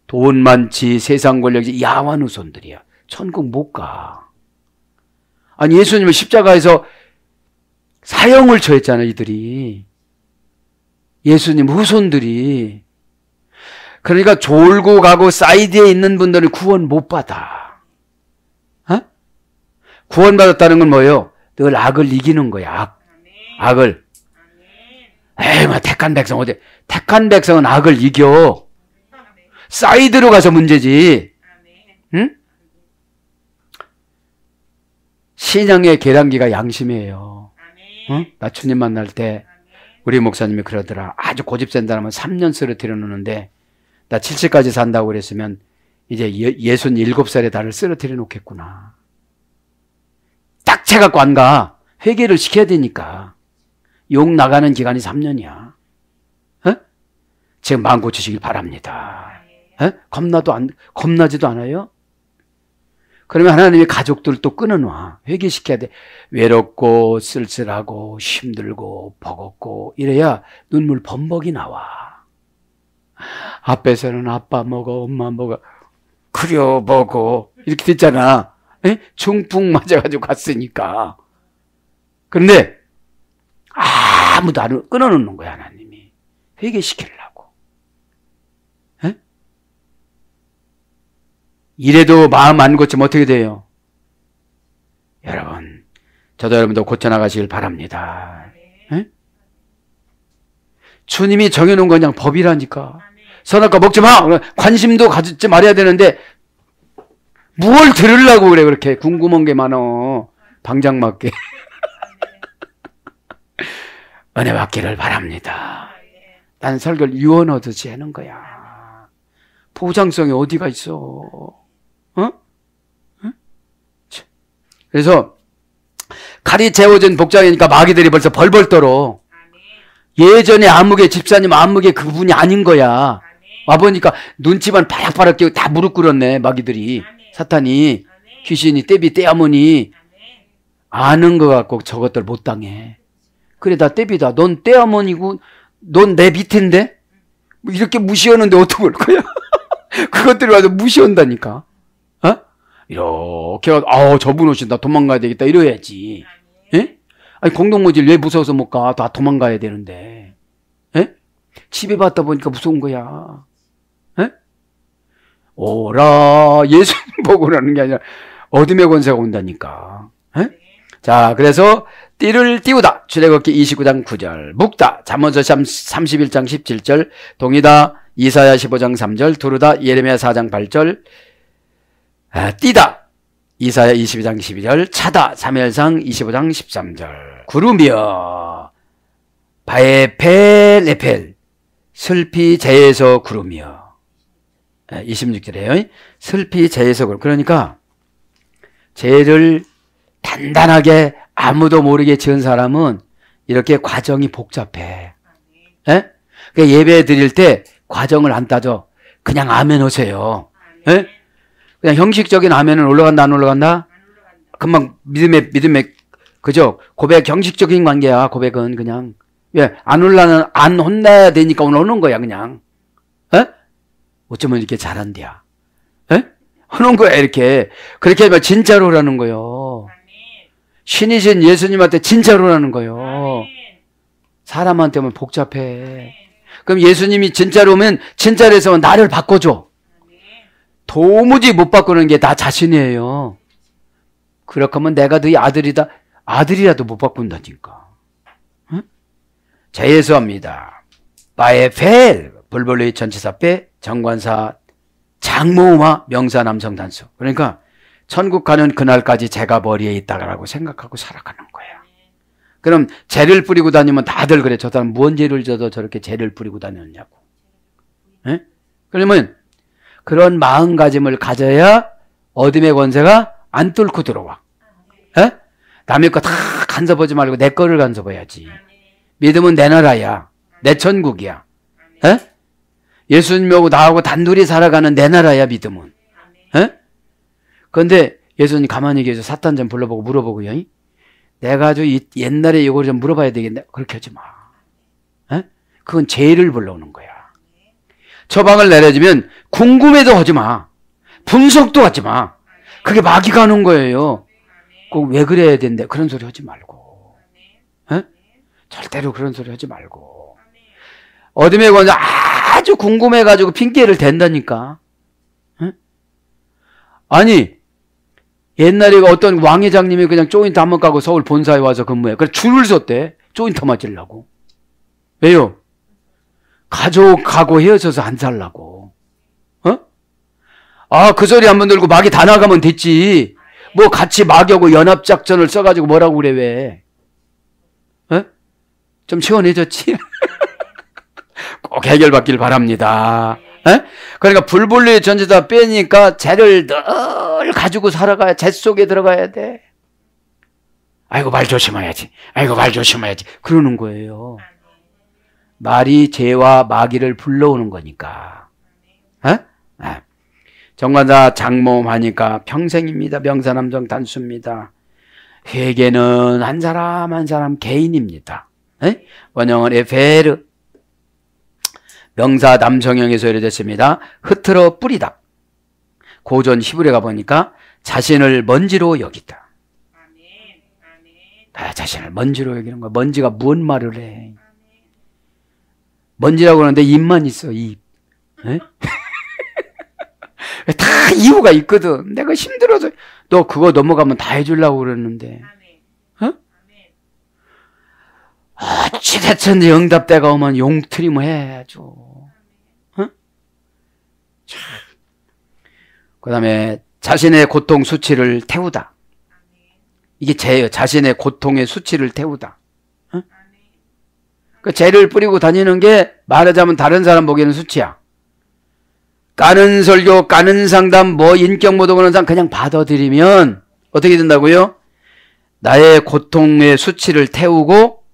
돈 많지 세상 권력이 야완 후손들이야. 천국 못 가. 아니 예수님을 십자가에서 사형을 처했잖아요, 이들이. 예수님 후손들이. 그러니까 졸고 가고 사이드에 있는 분들은 구원 못 받아. 어? 구원받았다는 건 뭐예요? 늘 악을 이기는 거야, 악. 악을. 에이, 뭐, 택한 백성, 어디, 택한 백성은 악을 이겨. 사이드로 가서 문제지. 응? 신앙의 계량기가 양심이에요. 응? 나 주님 만날 때 우리 목사님이 그러더라. 아주 고집 센사람 3년 쓰러뜨려 놓는데 나 70까지 산다고 그랬으면 이제 67살에 예, 나를 쓰러뜨려 놓겠구나. 딱 채갖고 가. 회개를 시켜야 되니까. 욕 나가는 기간이 3년이야. 에? 지금 마음 고치시길 바랍니다. 에? 겁나도 안, 겁나지도 않아요? 그러면 하나님이 가족들을 또 끊어놔. 회개시켜야 돼. 외롭고, 쓸쓸하고, 힘들고, 버겁고, 이래야 눈물 범벅이 나와. 앞에서는 아빠 먹어, 엄마 먹어, 그려 먹어. 이렇게 됐잖아. 에? 중풍 맞아가지고 갔으니까. 그런데, 아무도 안 끊어놓는 거야, 하나님이. 회개시키려 이래도 마음 안 고치면 어떻게 돼요? 여러분, 저도 여러분도 고쳐나가시길 바랍니다. 에? 예? 주님이 정해놓은 건 그냥 법이라니까. 선악과 먹지 마! 관심도 가지지 말아야 되는데, 무얼 들으려고 그래, 그렇게. 궁금한 게 많어. 방장 맞게. <laughs> 은혜 받기를 바랍니다. 난 설교를 유언 얻듯이 하는 거야. 보장성이 어디가 있어. 그래서 칼이 재워진 복장이니까 마귀들이 벌써 벌벌 떨어. 예전에 암흑의 집사님 암흑의 그분이 아닌 거야. 와보니까 눈치만 바락바락 끼고 다 무릎 꿇었네, 마귀들이. 사탄이, 귀신이, 떼비, 떼어머니 아는 거 같고 저것들 못 당해. 그래, 다 떼비다. 넌떼어머니고넌 내 밑인데? 뭐 이렇게 무시하는데 어떻게 올 거야? <laughs> 그것들이 와서 무시한다니까. 이렇게 아 저분 오신다 도망가야 되겠다 이래야지. 예? 아니 공동모질 왜 무서워서 못 가? 다 도망가야 되는데. 예? 집에 받다 보니까 무서운 거야. 예? 오라 예수님 보고 라는 게 아니라 어둠의 권세가 온다니까. 예? 자 그래서 띠를 띄우다 출애굽기 29장 9절 묵다 잠언서 31장 17절 동이다 이사야 15장 3절 두루다 예레미야 4장 8절 아, 뛰다. 이사야 22장 12절, 차다. 사무엘상 25장 13절. 구름이여, 바에펠 레펠, 슬피 재에서 구름이여. 26절에요. 아, 슬피 재에서 그러니까, 죄를 단단하게 아무도 모르게 지은 사람은 이렇게 과정이 복잡해. 예? 그러니까 예배 드릴 때 과정을 안 따져. 그냥 아멘 오세요. 예? 그냥 형식적인 아멘은 올라간다 안 올라간다? 금방 믿음의 믿음의 그죠? 고백 형식적인 관계야 고백은 그냥 왜안 예, 올라는 안 혼나야 되니까 오늘 오는 거야 그냥 에? 예? 어쩌면 이렇게 잘한대야 에? 예? 하는 거야 이렇게 그렇게 하면 진짜로라는 거요 신이신 예수님한테 진짜로라는 거요 사람한테만 복잡해 그럼 예수님이 진짜로면 오 진짜로서 해 나를 바꿔줘 도무지 못 바꾸는 게 나 자신이에요. 그렇게 면 내가 너희 아들이다. 아들이라도 못 바꾼다니까. 응? 재해합니다 바에 펠, 벌벌레 전치사 빼, 장관사, 장모마, 명사, 남성, 단수. 그러니까 천국 가는 그날까지 제가 머리에 있다라고 생각하고 살아가는 거예 그럼 죄를 뿌리고 다니면 다들 그래. 저 사람 무언 죄를 져도 저렇게 죄를 뿌리고 다녔냐고. 예? 그러면 그런 마음가짐을 가져야 어둠의 권세가 안 뚫고 들어와. 에? 남의 거 다 간섭하지 말고 내 거를 간섭해야지. 믿음은 내 나라야. 내 천국이야. 에? 예수님하고 나하고 단둘이 살아가는 내 나라야, 믿음은. 에? 그데 예수님 가만히 계셔. 사탄 좀 불러보고 물어보고요. 내가 아주 옛날에 이걸 좀 물어봐야 되겠네. 그렇게 하지 마. 에? 그건 죄를 불러오는 거야. 처방을 내려주면 궁금해도 하지 마. 분석도 하지 마. 그게 마귀 가는 거예요. 꼭 왜 그래야 된대. 그런 소리 하지 말고. 에? 절대로 그런 소리 하지 말고. 어둠의 권자 아주 궁금해가지고 핑계를 댄다니까. 에? 아니, 옛날에 그 어떤 왕회장님이 그냥 쪼인터 한번 가고 서울 본사에 와서 근무해. 그래 줄을 섰대. 쪼인터 맞으려고. 왜요? 가족 하고 헤어져서 안 살라고. 아, 그 소리 한 번 들고 막이 다 나가면 됐지. 뭐 같이 막하고 연합작전을 써가지고 뭐라고 그래, 왜. 어? 좀 시원해졌지? <laughs> 꼭 해결받길 바랍니다. 에? 어? 그러니까 불분리 전제 다 빼니까 죄를 늘 가지고 살아가야 죄 속에 들어가야 돼. 아이고 말 조심해야지. 아이고 말 조심해야지. 그러는 거예요. 말이 죄와 마귀를 불러오는 거니까. 에? 어? 에. 아. 정관사 장모 하니까 평생입니다. 명사남정 단수입니다. 회계는 한 사람 한 사람 개인입니다. 에? 원형은 에페르. 명사 남성형의 소리를 됐습니다. 흐트러 뿌리다. 고전 히브리 가보니까 자신을 먼지로 여기다. 아, 자신을 먼지로 여기는 거야. 먼지가 무슨 말을 해. 먼지라고 하는데 입만 있어, 입. <laughs> 다 이유가 있거든. 내가 힘들어서 너 그거 넘어가면 다 해주려고 그랬는데. 어? 어찌됐든 응답대가 오면 용틀이 뭐 해야죠. 어? 그 다음에 자신의 고통 수치를 태우다. 이게 죄예요. 자신의 고통의 수치를 태우다. 어? 그 죄를 뿌리고 다니는 게 말하자면 다른 사람 보기에는 수치야. 까는 설교, 까는 상담, 뭐 인격 모독 하 원상 그냥 받아들이면 어떻게 된다고요? 나의 고통의 수치를 태우고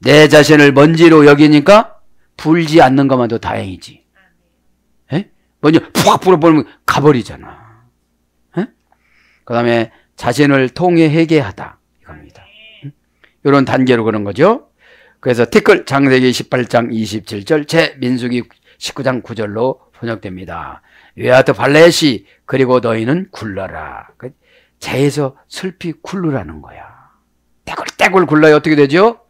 내 자신을 먼지로 여기니까 불지 않는 것만도 다행이지. 예? 먼저 푹 불어버리면 가버리잖아. 예? 그 다음에 자신을 통해 해결하다 이겁니다. 예? 이런 단계로 그런 거죠. 그래서 티끌 장세기 18장 27절 제 민수기 19장 9절로 번역됩니다. 외아트 발레시 그리고 너희는 굴러라. 그 재에서 슬피 굴르라는 거야. 떼굴떼굴 굴러야 어떻게 되죠?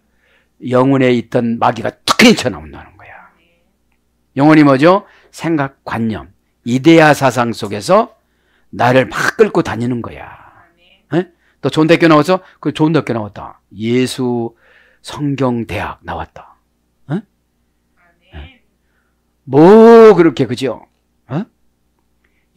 영혼에 있던 마귀가 툭히 쳐나온다는 거야. 영혼이 뭐죠? 생각, 관념, 이데아 사상 속에서 나를 막 끌고 다니는 거야. 네? 또 좋은 대교 나와서 그 좋은 대교 나왔다. 예수 성경대학 나왔다. 뭐 그렇게 그죠? 어?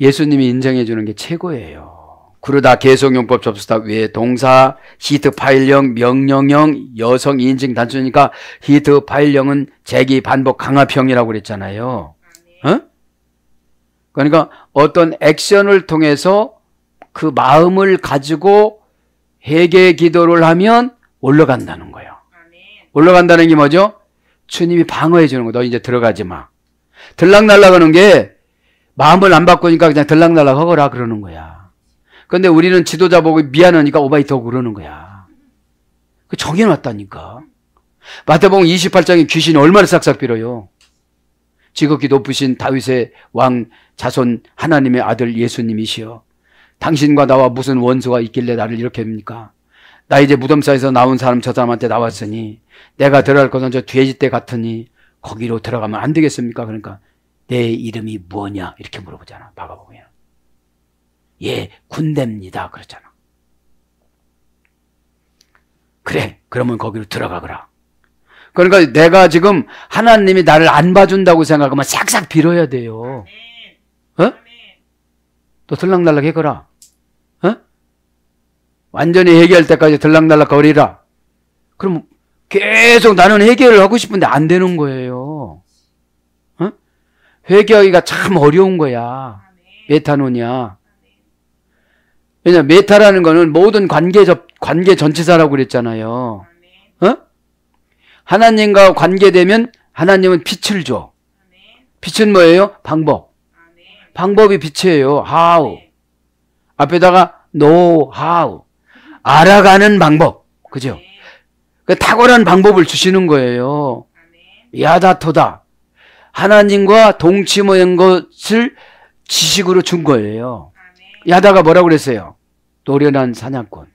예수님이 인정해 주는 게 최고예요. 그러다 개성용법 접수다 왜 동사 히트 파일형 명령형 여성 인증 단수니까 히트 파일형은 재기 반복 강화형이라고 그랬잖아요. 어? 그러니까 어떤 액션을 통해서 그 마음을 가지고 회개 기도를 하면 올라간다는 거예요. 올라간다는 게 뭐죠? 주님이 방어해 주는 거. 너 이제 들어가지 마. 들락날락 하는 게 마음을 안 바꾸니까 그냥 들락날락 하거라 그러는 거야. 근데 우리는 지도자 보고 미안하니까 오바이트 하고 그러는 거야. 그 정해놨다니까. 마태복음 28장에 귀신이 얼마나 싹싹 빌어요. 지극히 높으신 다윗의 왕 자손 하나님의 아들 예수님이시여. 당신과 나와 무슨 원수가 있길래 나를 이렇게 합니까? 나 이제 무덤사에서 나온 사람 저 사람한테 나왔으니 내가 들어갈 것은 저 돼지 떼 같으니 거기로 들어가면 안 되겠습니까? 그러니까 내 이름이 뭐냐? 이렇게 물어보잖아. 마가복음에 예, 군대입니다. 그렇잖아. 그래. 그러면 거기로 들어가거라. 그러니까 내가 지금 하나님이 나를 안 봐준다고 생각하면 싹싹 빌어야 돼요. 어? 또 들락날락 해거라. 어? 완전히 해결할 때까지 들락날락 거리라. 그럼 계속 나는 해결을 하고 싶은데 안 되는 거예요. 회개하기가 참 어려운 거야. 메타노냐. 왜냐 메타라는 거는 모든 관계 접 관계 전체사라고 그랬잖아요. 어? 하나님과 관계되면 하나님은 빛을 줘. 빛은 뭐예요? 방법. 방법이 빛이에요. how. 앞에다가 know how. 알아가는 방법. 그죠? 그 탁월한 방법을 주시는 거예요. 야다토다. 하나님과 동침한 것을 지식으로 준 거예요. 야다가 뭐라고 그랬어요? 노련한 사냥꾼.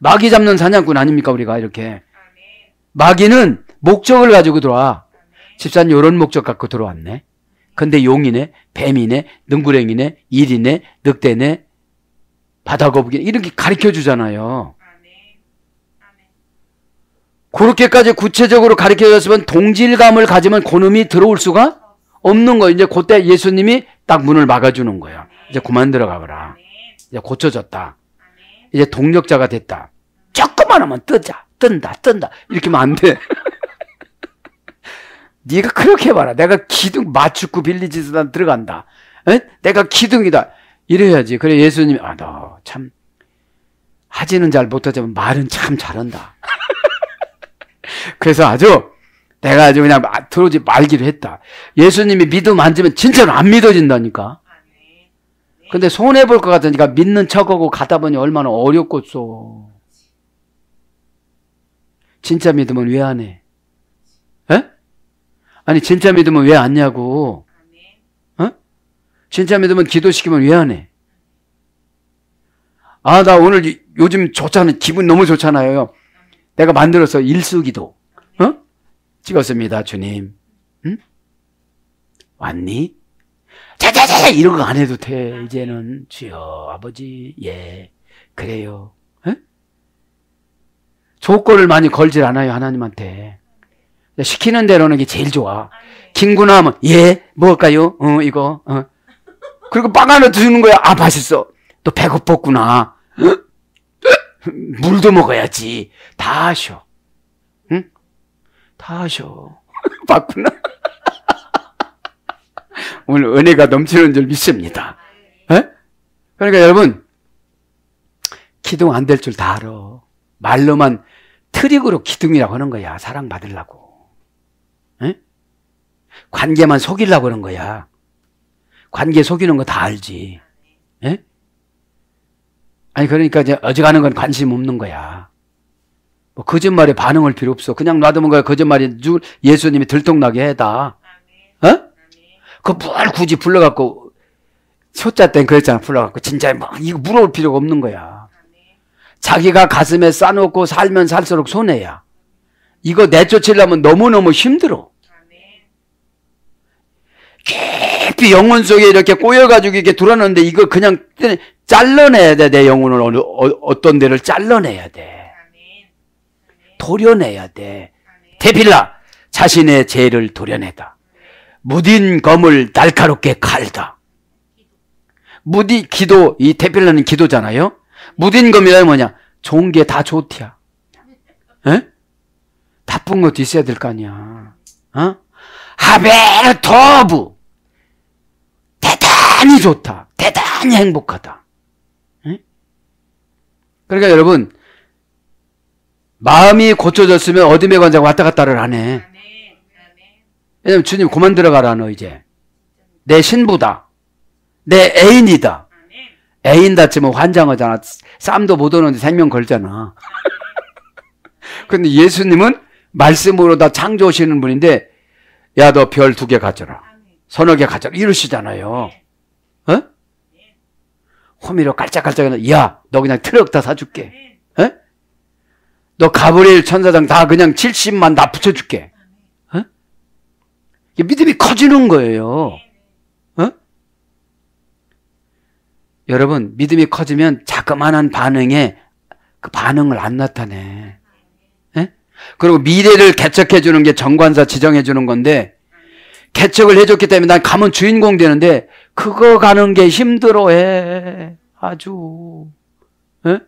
마귀 잡는 사냥꾼 아닙니까 우리가 이렇게. 마귀는 목적을 가지고 들어와. 집사님 이런 목적 갖고 들어왔네. 근데 용이네, 뱀이네, 능구랭이네, 일이네, 늑대네, 바다거북이 이렇게 가르쳐 주잖아요. 그렇게까지 구체적으로 가르쳐 줬으면 동질감을 가지면 고놈이 들어올 수가 없는 거예요. 이제 그때 예수님이 딱 문을 막아주는 거예요. 이제 그만 들어가거라. 이제 고쳐졌다. 이제 동력자가 됐다. 조금만 하면 뜨자. 뜬다, 뜬다. 이렇게 하면 안 돼. <laughs> 네가 그렇게 봐라. 내가 기둥 마축구 빌리지스단 들어간다. 에? 내가 기둥이다. 이래야지. 그래 예수님이 아 너 참 하지는 잘 못하지만 말은 참 잘한다. <laughs> 그래서 아주 내가 아주 그냥 들어오지 말기로 했다. 예수님이 믿음 안 지면 진짜로 안 믿어진다니까. 근데 손해볼 것 같으니까 믿는 척하고 가다 보니 얼마나 어렵겠어. 진짜 믿으면 왜안 해? 에? 아니, 진짜 믿으면 왜안 냐고. 어? 진짜 믿으면 기도시키면 왜 안 해? 아, 나 오늘 요즘 좋잖아. 기분 너무 좋잖아요. 내가 만들어서 일수기도 어? 찍었습니다, 주님. 응? 왔니? 자자자 이런 거 안 해도 돼. 이제는 주여 아버지 예 그래요. 조건을 많이 걸질 않아요 하나님한테. 시키는 대로는 게 제일 좋아. 김구나 하면 예먹까요어 이거 어. 그리고 빵 하나 주는 거야. 아 맛있어. 또 배고팠구나. <laughs> 물도 먹어야지. 다 하셔. 응? 다 하셔. <laughs> 봤구나. <laughs> 오늘 은혜가 넘치는 줄 믿습니다. 에? 그러니까 여러분, 기둥 안 될 줄 다 알아. 말로만 트릭으로 기둥이라고 하는 거야. 사랑받으려고. 에? 관계만 속이려고 그런 거야. 관계 속이는 거 다 알지. 에? 아니 그러니까 이제 어지간한 건 관심 없는 거야. 뭐 거짓말에 반응할 필요 없어. 그냥 놔두면 거야. 거짓말이 죽을 예수님이 들통나게 해다. 어? 그 뭘 굳이 불러갖고 소자 땐 그랬잖아. 불러갖고 진짜 막 뭐 이거 물어볼 필요가 없는 거야. 자기가 가슴에 싸놓고 살면 살수록 손해야. 이거 내쫓으려면 너무너무 힘들어. 깊이 영혼 속에 이렇게 꼬여가지고 이렇게 들어왔는데이걸 그냥 잘라내야 돼. 내 영혼을 어느, 어, 떤 데를 잘라내야 돼. 도려내야 돼. 테필라 자신의 죄를 도려내다. 무딘 검을 날카롭게 갈다. 무디 기도 이 테필라는 기도잖아요. 무딘 검이란 뭐냐? 좋은 게 다 좋디야. 에? 나쁜 것도 있어야 될 거 아니야. 어? 하베르토브 대단히 좋다. 대단히 행복하다. 그러니까 여러분, 마음이 고쳐졌으면 어둠의 관장 왔다 갔다를 하네. 왜냐면 주님 그만 들어가라 너 이제. 내 신부다. 내 애인이다. 애인 다치면 환장하잖아. 쌈도 못 오는데 생명 걸잖아. <laughs> 근데 예수님은 말씀으로 다 창조하시는 분인데, 야, 너 별 두 개 가져라. 서너 개 가져라. 이러시잖아요. 어? 호미로 깔짝깔짝 해. 야, 너 그냥 트럭 다 사줄게. 어? 너 가브리엘 천사장 다 그냥 70만 다 붙여줄게. 어? 믿음이 커지는 거예요. 어? 여러분, 믿음이 커지면 자그마한 반응에 그 반응을 안 나타내. 예? 그리고 미래를 개척해 주는 게 정관사 지정해 주는 건데 개척을 해줬기 때문에 난 가면 주인공 되는데 그거 가는 게 힘들어해. 아주. 에?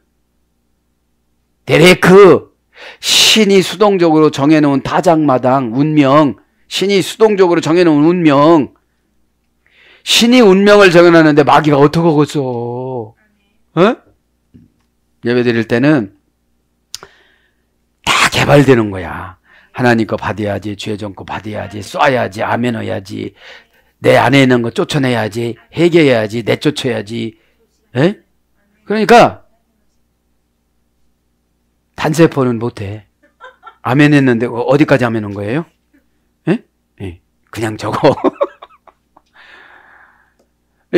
데레크 신이 수동적으로 정해놓은 다장마당 운명 신이 수동적으로 정해놓은 운명 신이 운명을 정해놨는데 마귀가 어떻게 하겠어? 예배 드릴 때는 다 개발되는 거야. 하나님 거 받아야지, 죄전 거 받아야지, 쏴야지, 아멘 해야지, 내 안에 있는 거 쫓아내야지, 해결해야지, 내쫓아야지. 에? 그러니까 단세포는 못해. 아멘 했는데 어, 어디까지 아멘 한 거예요? 에? 에. 예, 그냥 저거.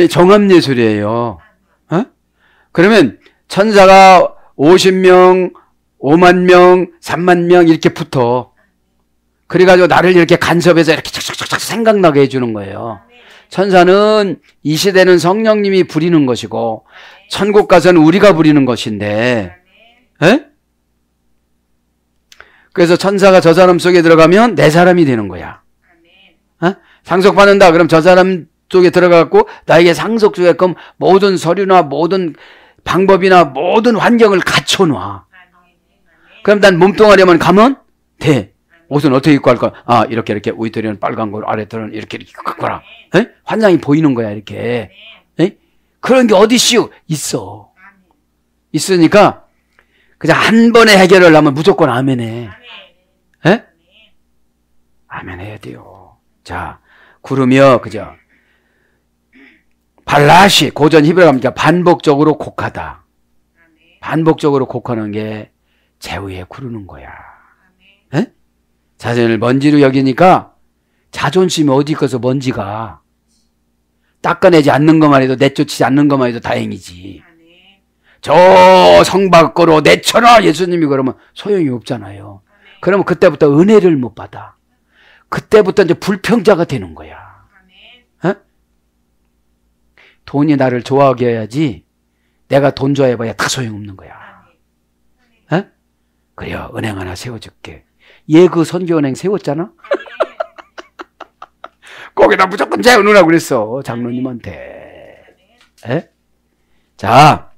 정합 <laughs> 예, 예술이에요. 어? 그러면 천사가 50명, 5만 명, 3만 명 이렇게 붙어. 그래가지고 나를 이렇게 간섭해서 이렇게 착착착착 생각나게 해주는 거예요. 천사는 이 시대는 성령님이 부리는 것이고, 천국 가서는 우리가 부리는 것인데, 에? 그래서 천사가 저 사람 속에 들어가면 내 사람이 되는 거야. 에? 상속받는다. 그럼 저 사람 쪽에 들어가고 나에게 상속주게끔 모든 서류나 모든 방법이나 모든 환경을 갖춰놔. 그럼 난 몸뚱아리만 가면 돼. 옷은 어떻게 입고 할까? 아, 이렇게 이렇게 이태리는 빨간 걸, 아래태는 이렇게 이렇게 갖고 라 네. 환장이 보이는 거야, 이렇게. 네. 그런 게 어디시오? 있어. 있으니까 그냥 한 번에 해결을 하면 무조건 아멘해. 예? 아멘 해야 돼요. 자, 구르며 그죠? 발라시, 고전 히브리 갑니다. 반복적으로 곡하다. 반복적으로 곡하는 게제후에 구르는 거야. 자신을 먼지로 여기니까 자존심이 어디 있어서 먼지가 닦아내지 않는 것만 해도 내쫓지 않는 것만 해도 다행이지. 저성 밖으로 내쳐라 예수님이 그러면 소용이 없잖아요. 그러면 그때부터 은혜를 못 받아. 그때부터 이제 불평자가 되는 거야. 어? 돈이 나를 좋아하게 해야지 내가 돈 좋아해봐야 다 소용없는 거야. 어? 그래요. 은행 하나 세워줄게. 얘그 선교은행 세웠잖아? <laughs> 거기다 무조건 재우느라 그랬어. 장로님한테. 네. 에? 자,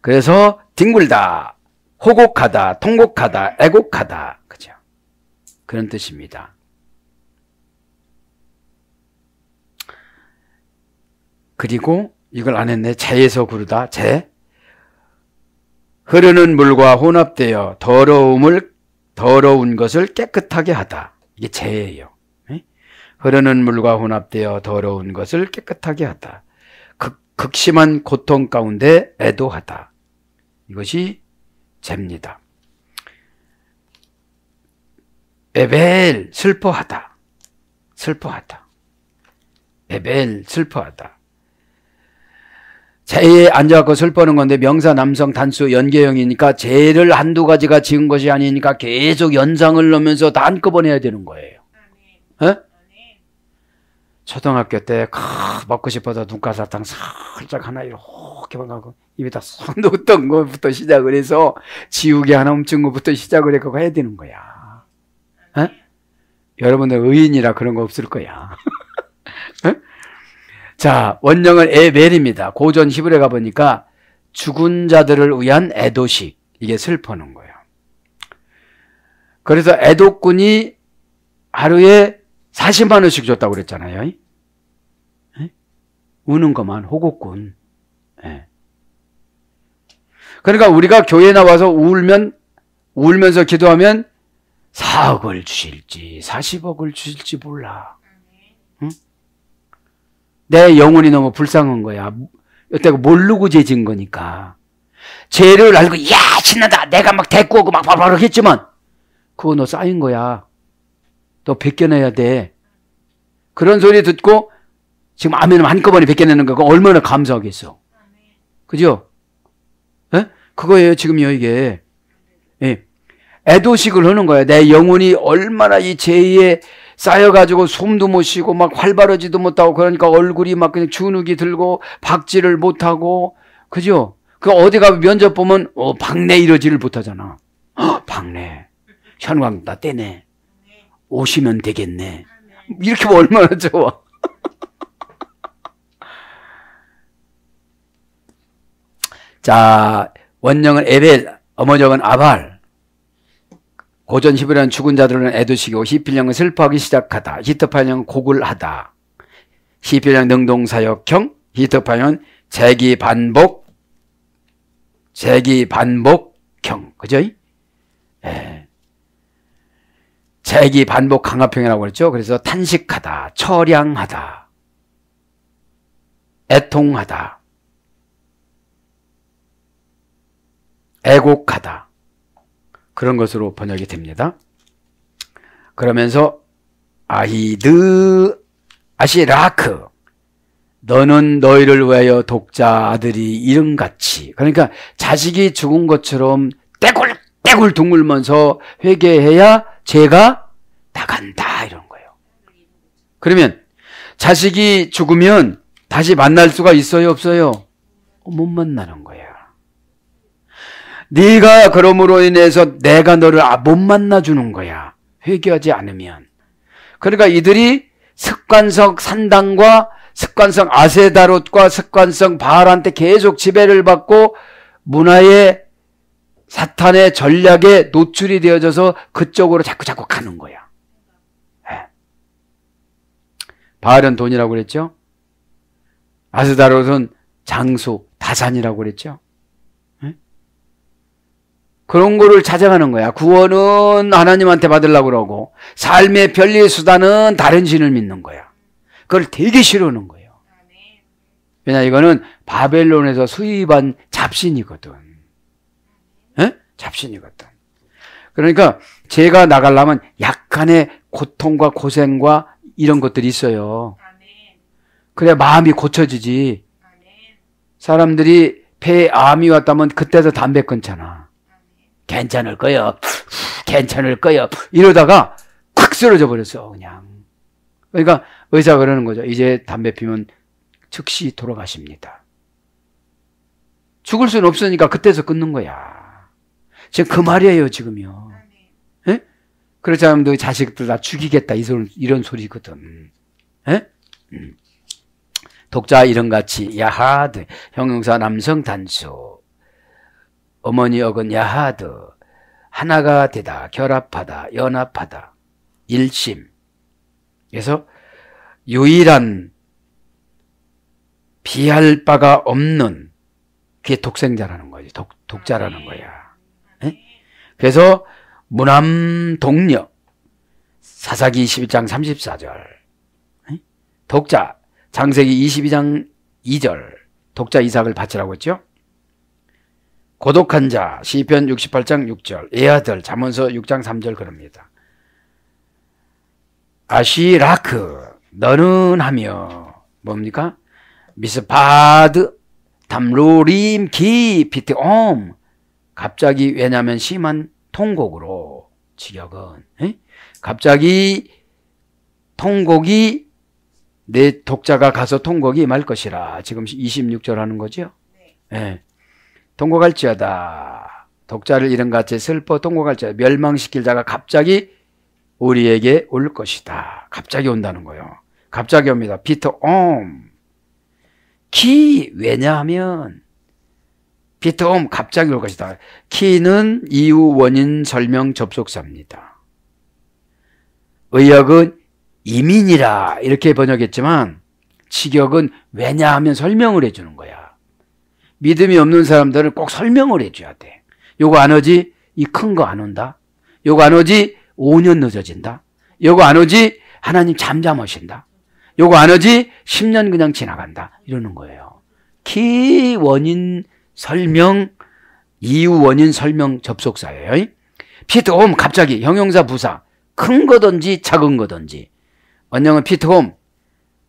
그래서 뒹굴다, 호곡하다, 통곡하다, 애곡하다. 그죠? 그런 뜻입니다. 그리고 이걸 안 했네. 재에서 구르다. 재. 흐르는 물과 혼합되어 더러움을 더러운 것을 깨끗하게 하다. 이게 재예요. 예? 흐르는 물과 혼합되어 더러운 것을 깨끗하게 하다. 극, 극심한 고통 가운데 애도하다. 이것이 재입니다. 에벨 슬퍼하다. 슬퍼하다. 에벨 슬퍼하다. 재에 앉아갖고 슬퍼는 건데 명사 남성 단수 연계형이니까 재를 한두 가지가 지은 것이 아니니까 계속 연상을 넣으면서 다 한꺼번에 해야 되는 거예요. 네? 초등학교 때 먹고 싶어서 눈가사탕 살짝 하나 이렇게만 가고 입에다 쏙넣던 것부터 시작을 해서 지우개 하나 훔친 것부터 시작을 해서 해야 되는 거야. 에? 예? 여러분들 의인이라 그런 거 없을 거야. <laughs> 자, 원령은 에벨입니다 고전 히브리에 가보니까 죽은 자들을 위한 애도식. 이게 슬퍼는 거예요. 그래서 애도꾼이 하루에 40만 원씩 줬다고 그랬잖아요. 우는 것만 호구꾼. 예. 그러니까 우리가 교회에 나와서 울면 울면서 기도하면 4억을 주실지 40억을 주실지 몰라. 내 영혼이 너무 불쌍한 거야. 여태 모르고 죄진 거니까. 죄를 알고, 야, 신난다! 내가 막 데리고 오고 막바바로 했지만, 그거 너 쌓인 거야. 너 벗겨내야 돼. 그런 소리 듣고, 지금 아멘을 한꺼번에 벗겨내는 거 얼마나 감사하겠어. 그죠? 예? 그거예요, 지금요, 이게. 예. 애도식을 하는 거예내 영혼이 얼마나 이 죄의 쌓여가지고 숨도 못 쉬고 막활발하지도 못하고 그러니까 얼굴이 막 그냥 주눅이 들고 박지를 못하고 그죠? 그 어디 가면 면접 보면 어 박내 이러지를 못하잖아. 헉, 박내 현광 다 떼네 오시면 되겠네 이렇게 얼마나 좋아. <laughs> 자 원령은 에벨 어머적은 아발 고전 히브리는 죽은 자들은 애도시고 히필령은 슬퍼하기 시작하다. 히터파령은 고굴하다. 히필령 능동사역형, 히터파령 재기반복, 재기반복형. 그죠? 예. 재기반복 강화평이라고 그랬죠. 그래서 탄식하다, 처량하다, 애통하다, 애곡하다. 그런 것으로 번역이 됩니다. 그러면서 아히드 아시라크 너는 너희를 위하여 독자 아들이 이름같이 그러니까 자식이 죽은 것처럼 떼굴 떼굴 둥글면서 회개해야 죄가 나간다 이런 거예요. 그러면 자식이 죽으면 다시 만날 수가 있어요 없어요? 못 만나는 거예요. 네가 그러므로 인해서 내가 너를 아, 못 만나주는 거야. 회개하지 않으면. 그러니까 이들이 습관성 산당과 습관성 아세다롯과 습관성 바알한테 계속 지배를 받고 문화의 사탄의 전략에 노출이 되어져서 그쪽으로 자꾸 자꾸 가는 거야. 네. 바알은 돈이라고 그랬죠? 아세다롯은 장소, 다산이라고 그랬죠? 그런 거를 찾아가는 거야. 구원은 하나님한테 받으려고 그러고 삶의 편리 수단은 다른 신을 믿는 거야. 그걸 되게 싫어하는 거예요. 왜냐 이거는 바벨론에서 수입한 잡신이거든. 에? 예? 잡신이거든. 그러니까 제가 나가려면 약간의 고통과 고생과 이런 것들이 있어요. 그래야 마음이 고쳐지지. 사람들이 폐암이 왔다면 그때도 담배 끊잖아. 괜찮을 거요. 괜찮을 거요. 이러다가 탁 쓰러져 버렸어, 그냥. 그러니까 의사 그러는 거죠. 이제 담배 피면 즉시 돌아가십니다. 죽을 수는 없으니까 그때서 끊는 거야. 지금 그 말이에요, 지금요. 예? 그렇지 않으면 너 자식들 다 죽이겠다. 이 소리, 이런 소리거든. 예? 음. 독자 이름 같이, 야하드, 형용사 남성 단수. 어머니 역은 야하드 하나가 되다 결합하다 연합하다 일심 그래서 유일한 비할 바가 없는 그게 독생자라는 거지 독, 독자라는 네. 거야 에? 그래서 무남 동녀 사사기 21장 34절 에? 독자 장세기 22장 2절 독자 이삭을 바치라고 했죠 고독한 자 시편 68장 6절 예아들 자문서 6장 3절 그럽니다. 아시라크 너는 하며 뭡니까? 미스바드 담루림 기피트옴 갑자기 왜냐하면 심한 통곡으로 지역은 에? 갑자기 통곡이 내 독자가 가서 통곡이 말 것이라 지금 26절 하는 거죠. 네. 예. 동고갈지어다. 독자를 이름 같이 슬퍼 동고갈지어다. 멸망시킬 자가 갑자기 우리에게 올 것이다. 갑자기 온다는 거예요. 갑자기 옵니다. 비터 옴. 키 왜냐하면 비터옴 갑자기 올 것이다. 키는 이유 원인 설명 접속사입니다. 의역은 이민이라 이렇게 번역했지만 직역은 왜냐하면 설명을 해주는 거야. 믿음이 없는 사람들은 꼭 설명을 해줘야 돼. 요거 안 오지? 이 큰 거 안 온다. 요거 안 오지? 5년 늦어진다. 요거 안 오지? 하나님 잠잠하신다. 요거 안 오지? 10년 그냥 지나간다. 이러는 거예요. 키 원인 설명, 이유 원인 설명 접속사예요. 피트 홈 갑자기 형용사 부사 큰 거든지 작은 거든지 원형은 피트 홈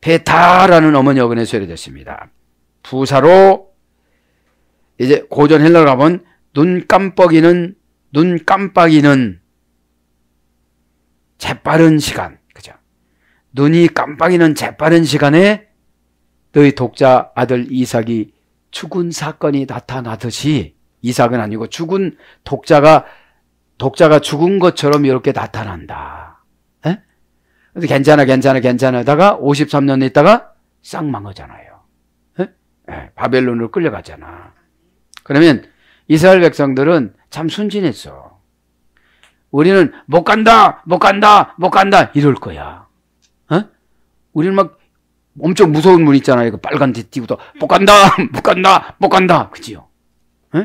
베타라는 어머니 어근에서 열됐습니다 부사로 이제 고전 헬라로 가면 눈 깜빡이는 눈 깜빡이는 재빠른 시간 그죠? 눈이 깜빡이는 재빠른 시간에 너희 독자 아들 이삭이 죽은 사건이 나타나듯이 이삭은 아니고 죽은 독자가 독자가 죽은 것처럼 이렇게 나타난다. 에? 괜찮아 괜찮아 괜찮아다가 53년 있다가 쌍 망하잖아요. 에? 에, 바벨론으로 끌려가잖아. 그러면 이스라엘 백성들은 참 순진했어. 우리는 못 간다, 못 간다, 못 간다 이럴 거야. 어? 우리는 막 엄청 무서운 문 있잖아요. 그 빨간 데 띄고도 <laughs> 못 간다, 못 간다, 못 간다, 그지요? 어?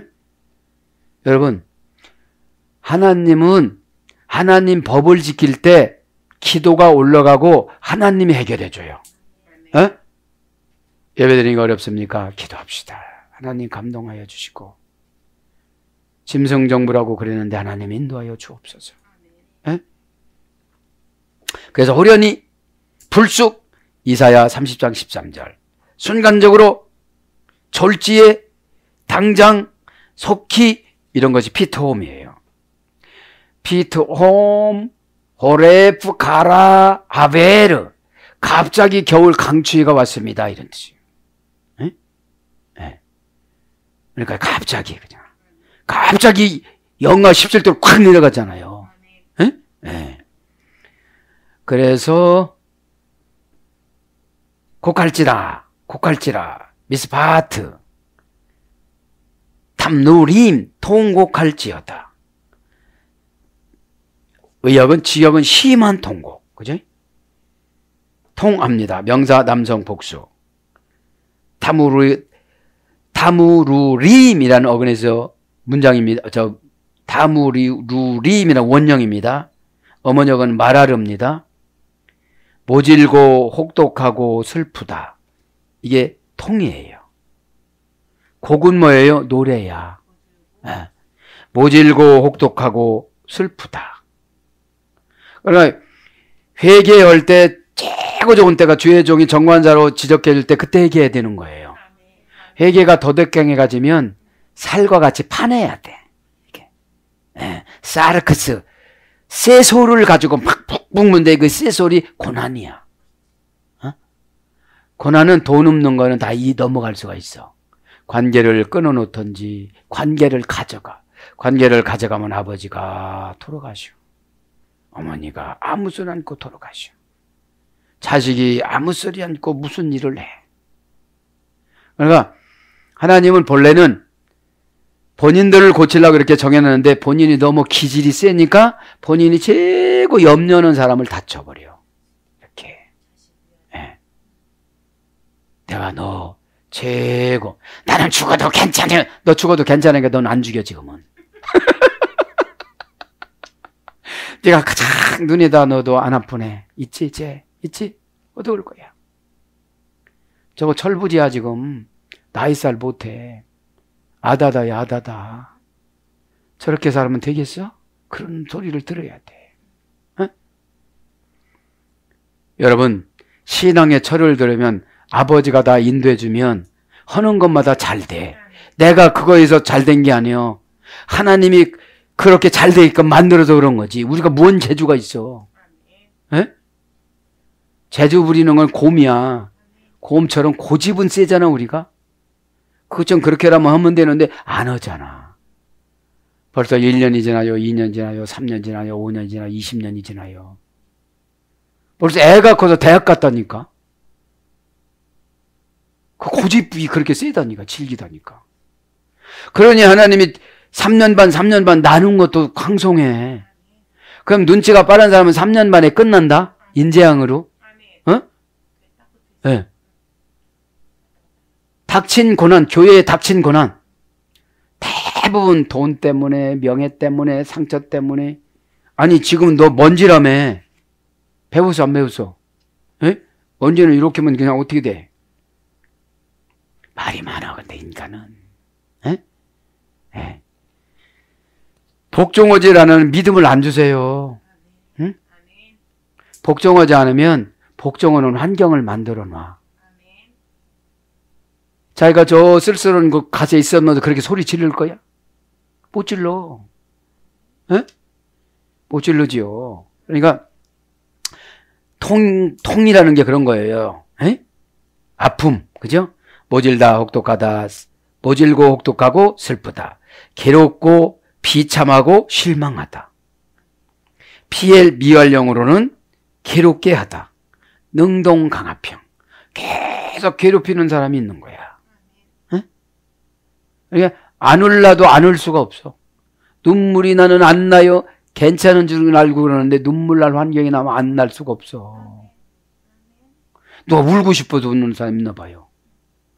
여러분 하나님은 하나님 법을 지킬 때 기도가 올라가고 하나님이 해결해 줘요. 어? 예배드리는 거 어렵습니까? 기도합시다. 하나님 감동하여 주시고 짐승 정부라고 그랬는데 하나님 인도하여 주옵소서. 예? 그래서 호련이 불쑥 이사야 30장 13절 순간적으로 졸지에 당장 속히 이런 것이 피트홈이에요. 피트홈 호레프 가라 아베르 갑자기 겨울 강추위가 왔습니다. 이런 뜻이 그러니까 갑자기 그냥 갑자기 영하 17도로 확 내려갔잖아요. 예? 예. 그래서 곡할지라곡할지라 미스바트 탐누림 통곡할지어다. 의역은 지역은 심한 통곡. 그죠? 통합니다. 명사 남성 복수. 탐으로 다무루림이라는 어근에서 문장입니다. 저 다무루림이라는 원형입니다. 어머니역은 말하렵니다 모질고 혹독하고 슬프다. 이게 통이에요. 곡은 뭐예요? 노래야. 네. 모질고 혹독하고 슬프다. 그러나 회개할 때 최고 좋은 때가 주의 종이 정관자로 지적해줄 때 그때 얘기해야 되는 거예요. 회개가 도덕경에가 지면 살과 같이 파내야 돼. 이게 예. 사르크스. 쇠소를 가지고 막 푹푹는데 그 쇠소리 고난이야. 어? 고난은 돈 없는 거는 다 이 넘어갈 수가 있어. 관계를 끊어놓던지 관계를 가져가. 관계를 가져가면 아버지가 돌아가시오. 어머니가 아무 소리 않고 돌아가시오. 자식이 아무 소리 않고 무슨 일을 해. 그러니까 하나님은 본래는 본인들을 고치려고 이렇게 정해놨는데 본인이 너무 기질이 세니까 본인이 최고 염려는 하 사람을 다쳐버려. 이렇게. 네. 내가 너 최고. 나는 죽어도 괜찮아. 너 죽어도 괜찮으니까 넌 안 죽여, 지금은. <laughs> 네가 가장 눈에다 넣어도 안 아프네. 있지, 이 있지? 어떻게 거야? 저거 철부지야, 지금. 나이살 못해. 아다다야 아다다. 저렇게 살면 되겠어? 그런 소리를 들어야 돼. 여러분 신앙의 철을 들으면 아버지가 다 인도해주면 하는 것마다 잘 돼. 내가 그거에서 잘 된 게 아니요. 에 하나님이 그렇게 잘 되게끔 만들어서 그런 거지. 우리가 뭔 재주가 있어? 에? 재주 부리는 건 곰이야. 곰처럼 고집은 세잖아 우리가. 그것 좀 그렇게라면 하면 되는데 안 하잖아. 벌써 1년이 지나요, 2년 지나요, 3년 지나요, 5년 지나요, 20년이 지나요. 벌써 애가 커서 대학 갔다니까. 그 고집이 그렇게 세다니까, 질기다니까. 그러니 하나님이 3년 반, 3년 반 나눈 것도 황송해. 그럼 눈치가 빠른 사람은 3년 반에 끝난다? 인재양으로? 어? 예. 네. 닥친 고난, 교회에 닥친 고난, 대부분 돈 때문에, 명예 때문에, 상처 때문에, 아니, 지금 너 먼지라며. 배웠어, 안 배웠어? 에? 먼지는 이렇게 하면 그냥 어떻게 돼? 말이 많아, 근데 인간은. 에? 에. 복종하지라는 믿음을 안 주세요. 응? 복종하지 않으면 복종하는 환경을 만들어 놔. 자기가 저 쓸쓸한 그가에 있었는데 그렇게 소리 지를 거야? 못 질러. 에? 못 질러지요. 그러니까 통 통이라는 게 그런 거예요. 에? 아픔, 그죠? 모질다 혹독하다, 모질고 혹독하고 슬프다, 괴롭고 비참하고 실망하다. 피엘 미활령으로는 괴롭게 하다, 능동강화평. 계속 괴롭히는 사람이 있는 거야. 그러니까 안 울라도 안 울 수가 없어. 눈물이 나는 안 나요. 괜찮은 줄은 알고 그러는데 눈물 날 환경이 나면 안 날 수가 없어. 누가 울고 싶어도 우는 사람 있나 봐요.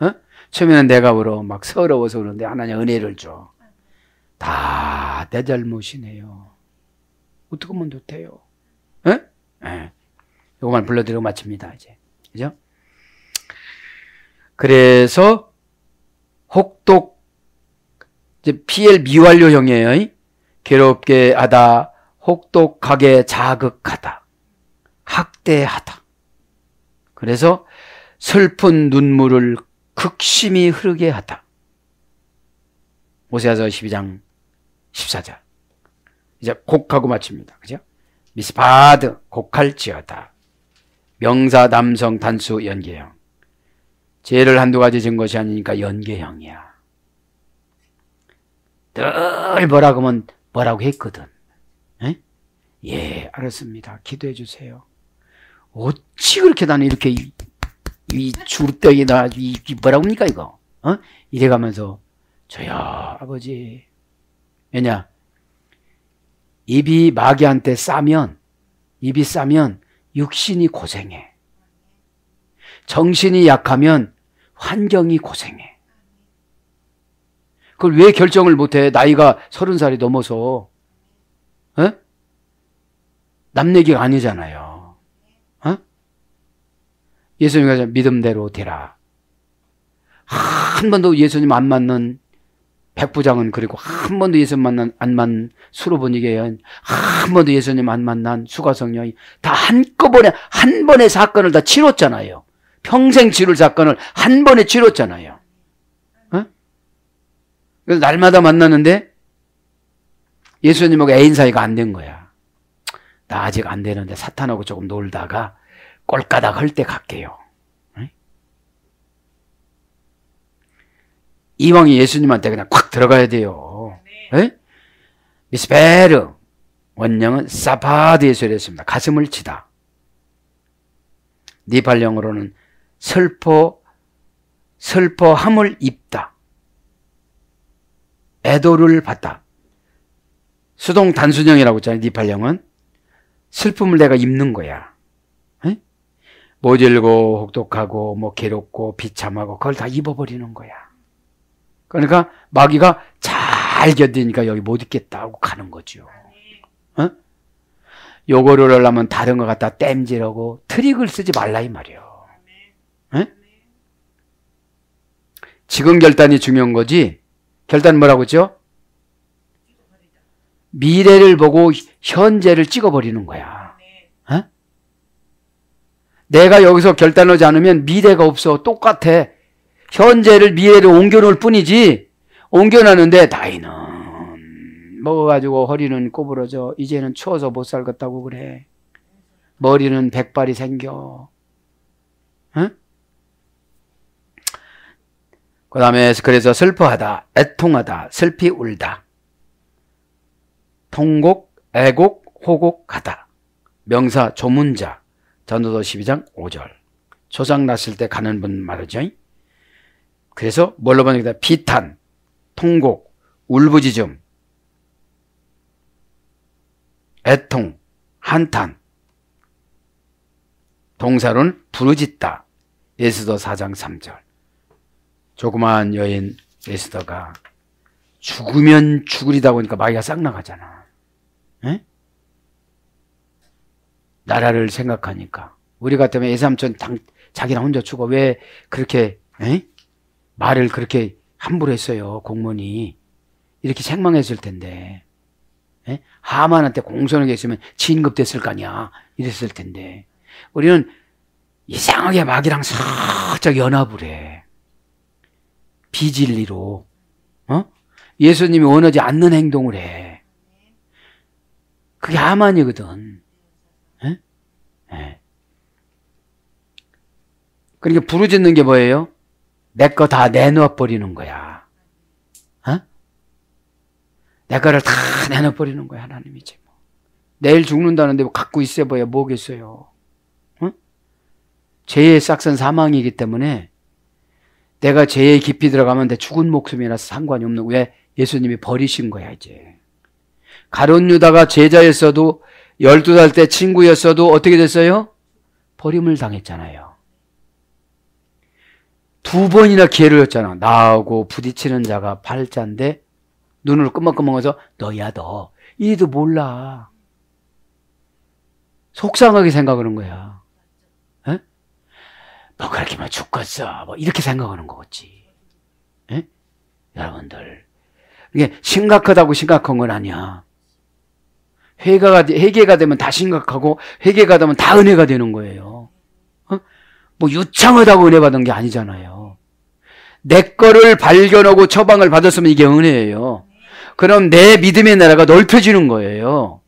어? 처음에는 내가 울어. 막 서러워서 우는데 하나님 은혜를 줘. 다 내 잘못이네요. 어떻게 하면 좋대요. 에? 에. 요것만 불러드리고 마칩니다. 이제. 그죠? 그래서 혹독 이제 PL 미완료형이에요. 괴롭게 하다, 혹독하게 자극하다, 학대하다. 그래서 슬픈 눈물을 극심히 흐르게 하다. 모세아서 12장 14절. 이제 곡하고 마칩니다. 그죠? 미스바드 곡할지어다. 명사 남성 단수 연계형. 죄를 한두 가지 증 것이 아니니까 연계형이야. 늘 뭐라 고하면 뭐라고 했거든. 에? 예, 알았습니다. 기도해 주세요. 어찌 그렇게 나는 이렇게 이, 줄덩이나 이, 이 뭐라고 합니까 이거? 어? 이래 가면서 저야 아버지 왜냐 입이 마귀한테 싸면 입이 싸면 육신이 고생해 정신이 약하면 환경이 고생해 그걸 왜 결정을 못해? 나이가 서른 살이 넘어서. 에? 남 얘기가 아니잖아요. 어? 예수님이 믿음대로 되라. 한 번도 예수님 안 맞는 백부장은 그리고 한 번도 예수님 안 만난 수로분이게한 번도 예수님 안 만난 수가성령이 다 한꺼번에, 한 번의 사건을 다 치렀잖아요. 평생 치를 사건을 한 번에 치렀잖아요. 그래서 날마다 만나는데 예수님하고 애인 사이가 안 된 거야. 나 아직 안 되는데 사탄하고 조금 놀다가 꼴까닥 할 때 갈게요. 이왕이 예수님한테 그냥 콱 들어가야 돼요. 네. 응? 미스베르 원령은 사파드 예수를했습니다 가슴을 치다. 니발령으로는 네 슬퍼, 슬퍼함을 입다. 애도를 봤다 수동 단순형이라고 했잖아요. 니팔형은. 슬픔을 내가 입는 거야. 에? 모질고 혹독하고 뭐 괴롭고 비참하고 그걸 다 입어버리는 거야. 그러니까 마귀가 잘 견디니까 여기 못 있겠다 하고 가는 거죠. 요거를 하려면 다른 거 갖다 땜질하고 트릭을 쓰지 말라 이 말이요. 에? 지금 결단이 중요한 거지 결단 뭐라고 했죠? 미래를 보고 현재를 찍어버리는 거야. 어? 내가 여기서 결단하지 않으면 미래가 없어. 똑같아. 현재를 미래로 옮겨놓을 뿐이지 옮겨놨는데 나이는 먹어가지고 허리는 꼬부러져 이제는 추워서 못 살겠다고 그래 머리는 백발이 생겨 응? 어? 그 다음에 그래서 슬퍼하다, 애통하다, 슬피 울다. 통곡, 애곡, 호곡하다. 명사 조문자. 전도도 12장 5절. 초장 났을 때 가는 분 말이죠. 그래서 뭘로 번역다 비탄, 통곡, 울부짖음, 애통, 한탄. 동사로는 부르짖다. 예수도 4장 3절. 조그마한 여인 에스더가 죽으면 죽으리다 보니까 마귀가 싹 나가잖아. 에? 나라를 생각하니까 우리 같으면 애삼촌 당, 자기나 혼자 죽어 왜 그렇게 에? 말을 그렇게 함부로 했어요 공무원이 이렇게 생망했을 텐데 에? 하만한테 공손하게 있으면 진급됐을 거 아니야 이랬을 텐데 우리는 이상하게 마귀랑 살짝 연합을 해 비진리로 어? 예수님이 원하지 않는 행동을 해. 그게 아만이거든. 예? 예. 그러니까 부르짖는 게 뭐예요? 내 거 다 내놓아 버리는 거야. 어? 내 거를 다내놓 버리는 거야 하나님이지. 뭐. 내일 죽는다는데 뭐 갖고 있어 봐야 뭐겠어요. 어? 죄의 싹선 사망이기 때문에 내가 죄에 깊이 들어가면 내 죽은 목숨이라서 상관이 없는 거왜 예수님이 버리신 거야 이제. 가론 유다가 제자였어도 12살 때 친구였어도 어떻게 됐어요? 버림을 당했잖아요. 두 번이나 기회를 줬잖아. 나하고 부딪히는 자가 팔자인데 눈으 끄막끄막해서 너야 너. 이도 몰라. 속상하게 생각하는 거야. 너 그렇게만 죽겠어. 뭐 이렇게 생각하는 거겠지. 예? 여러분들 이게 심각하다고 심각한 건 아니야. 회개가 회개가 되면 다 심각하고 회개가 되면 다 은혜가 되는 거예요. 어? 뭐 유창하다고 은혜 받은 게 아니잖아요. 내 거를 발견하고 처방을 받았으면 이게 은혜예요. 그럼 내 믿음의 나라가 넓혀지는 거예요.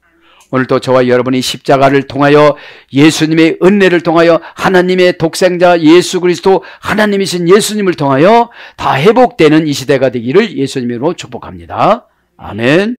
오늘도 저와 여러분이 십자가를 통하여 예수님의 은혜를 통하여 하나님의 독생자 예수 그리스도 하나님이신 예수님을 통하여 다 회복되는 이 시대가 되기를 예수님으로 축복합니다. 아멘.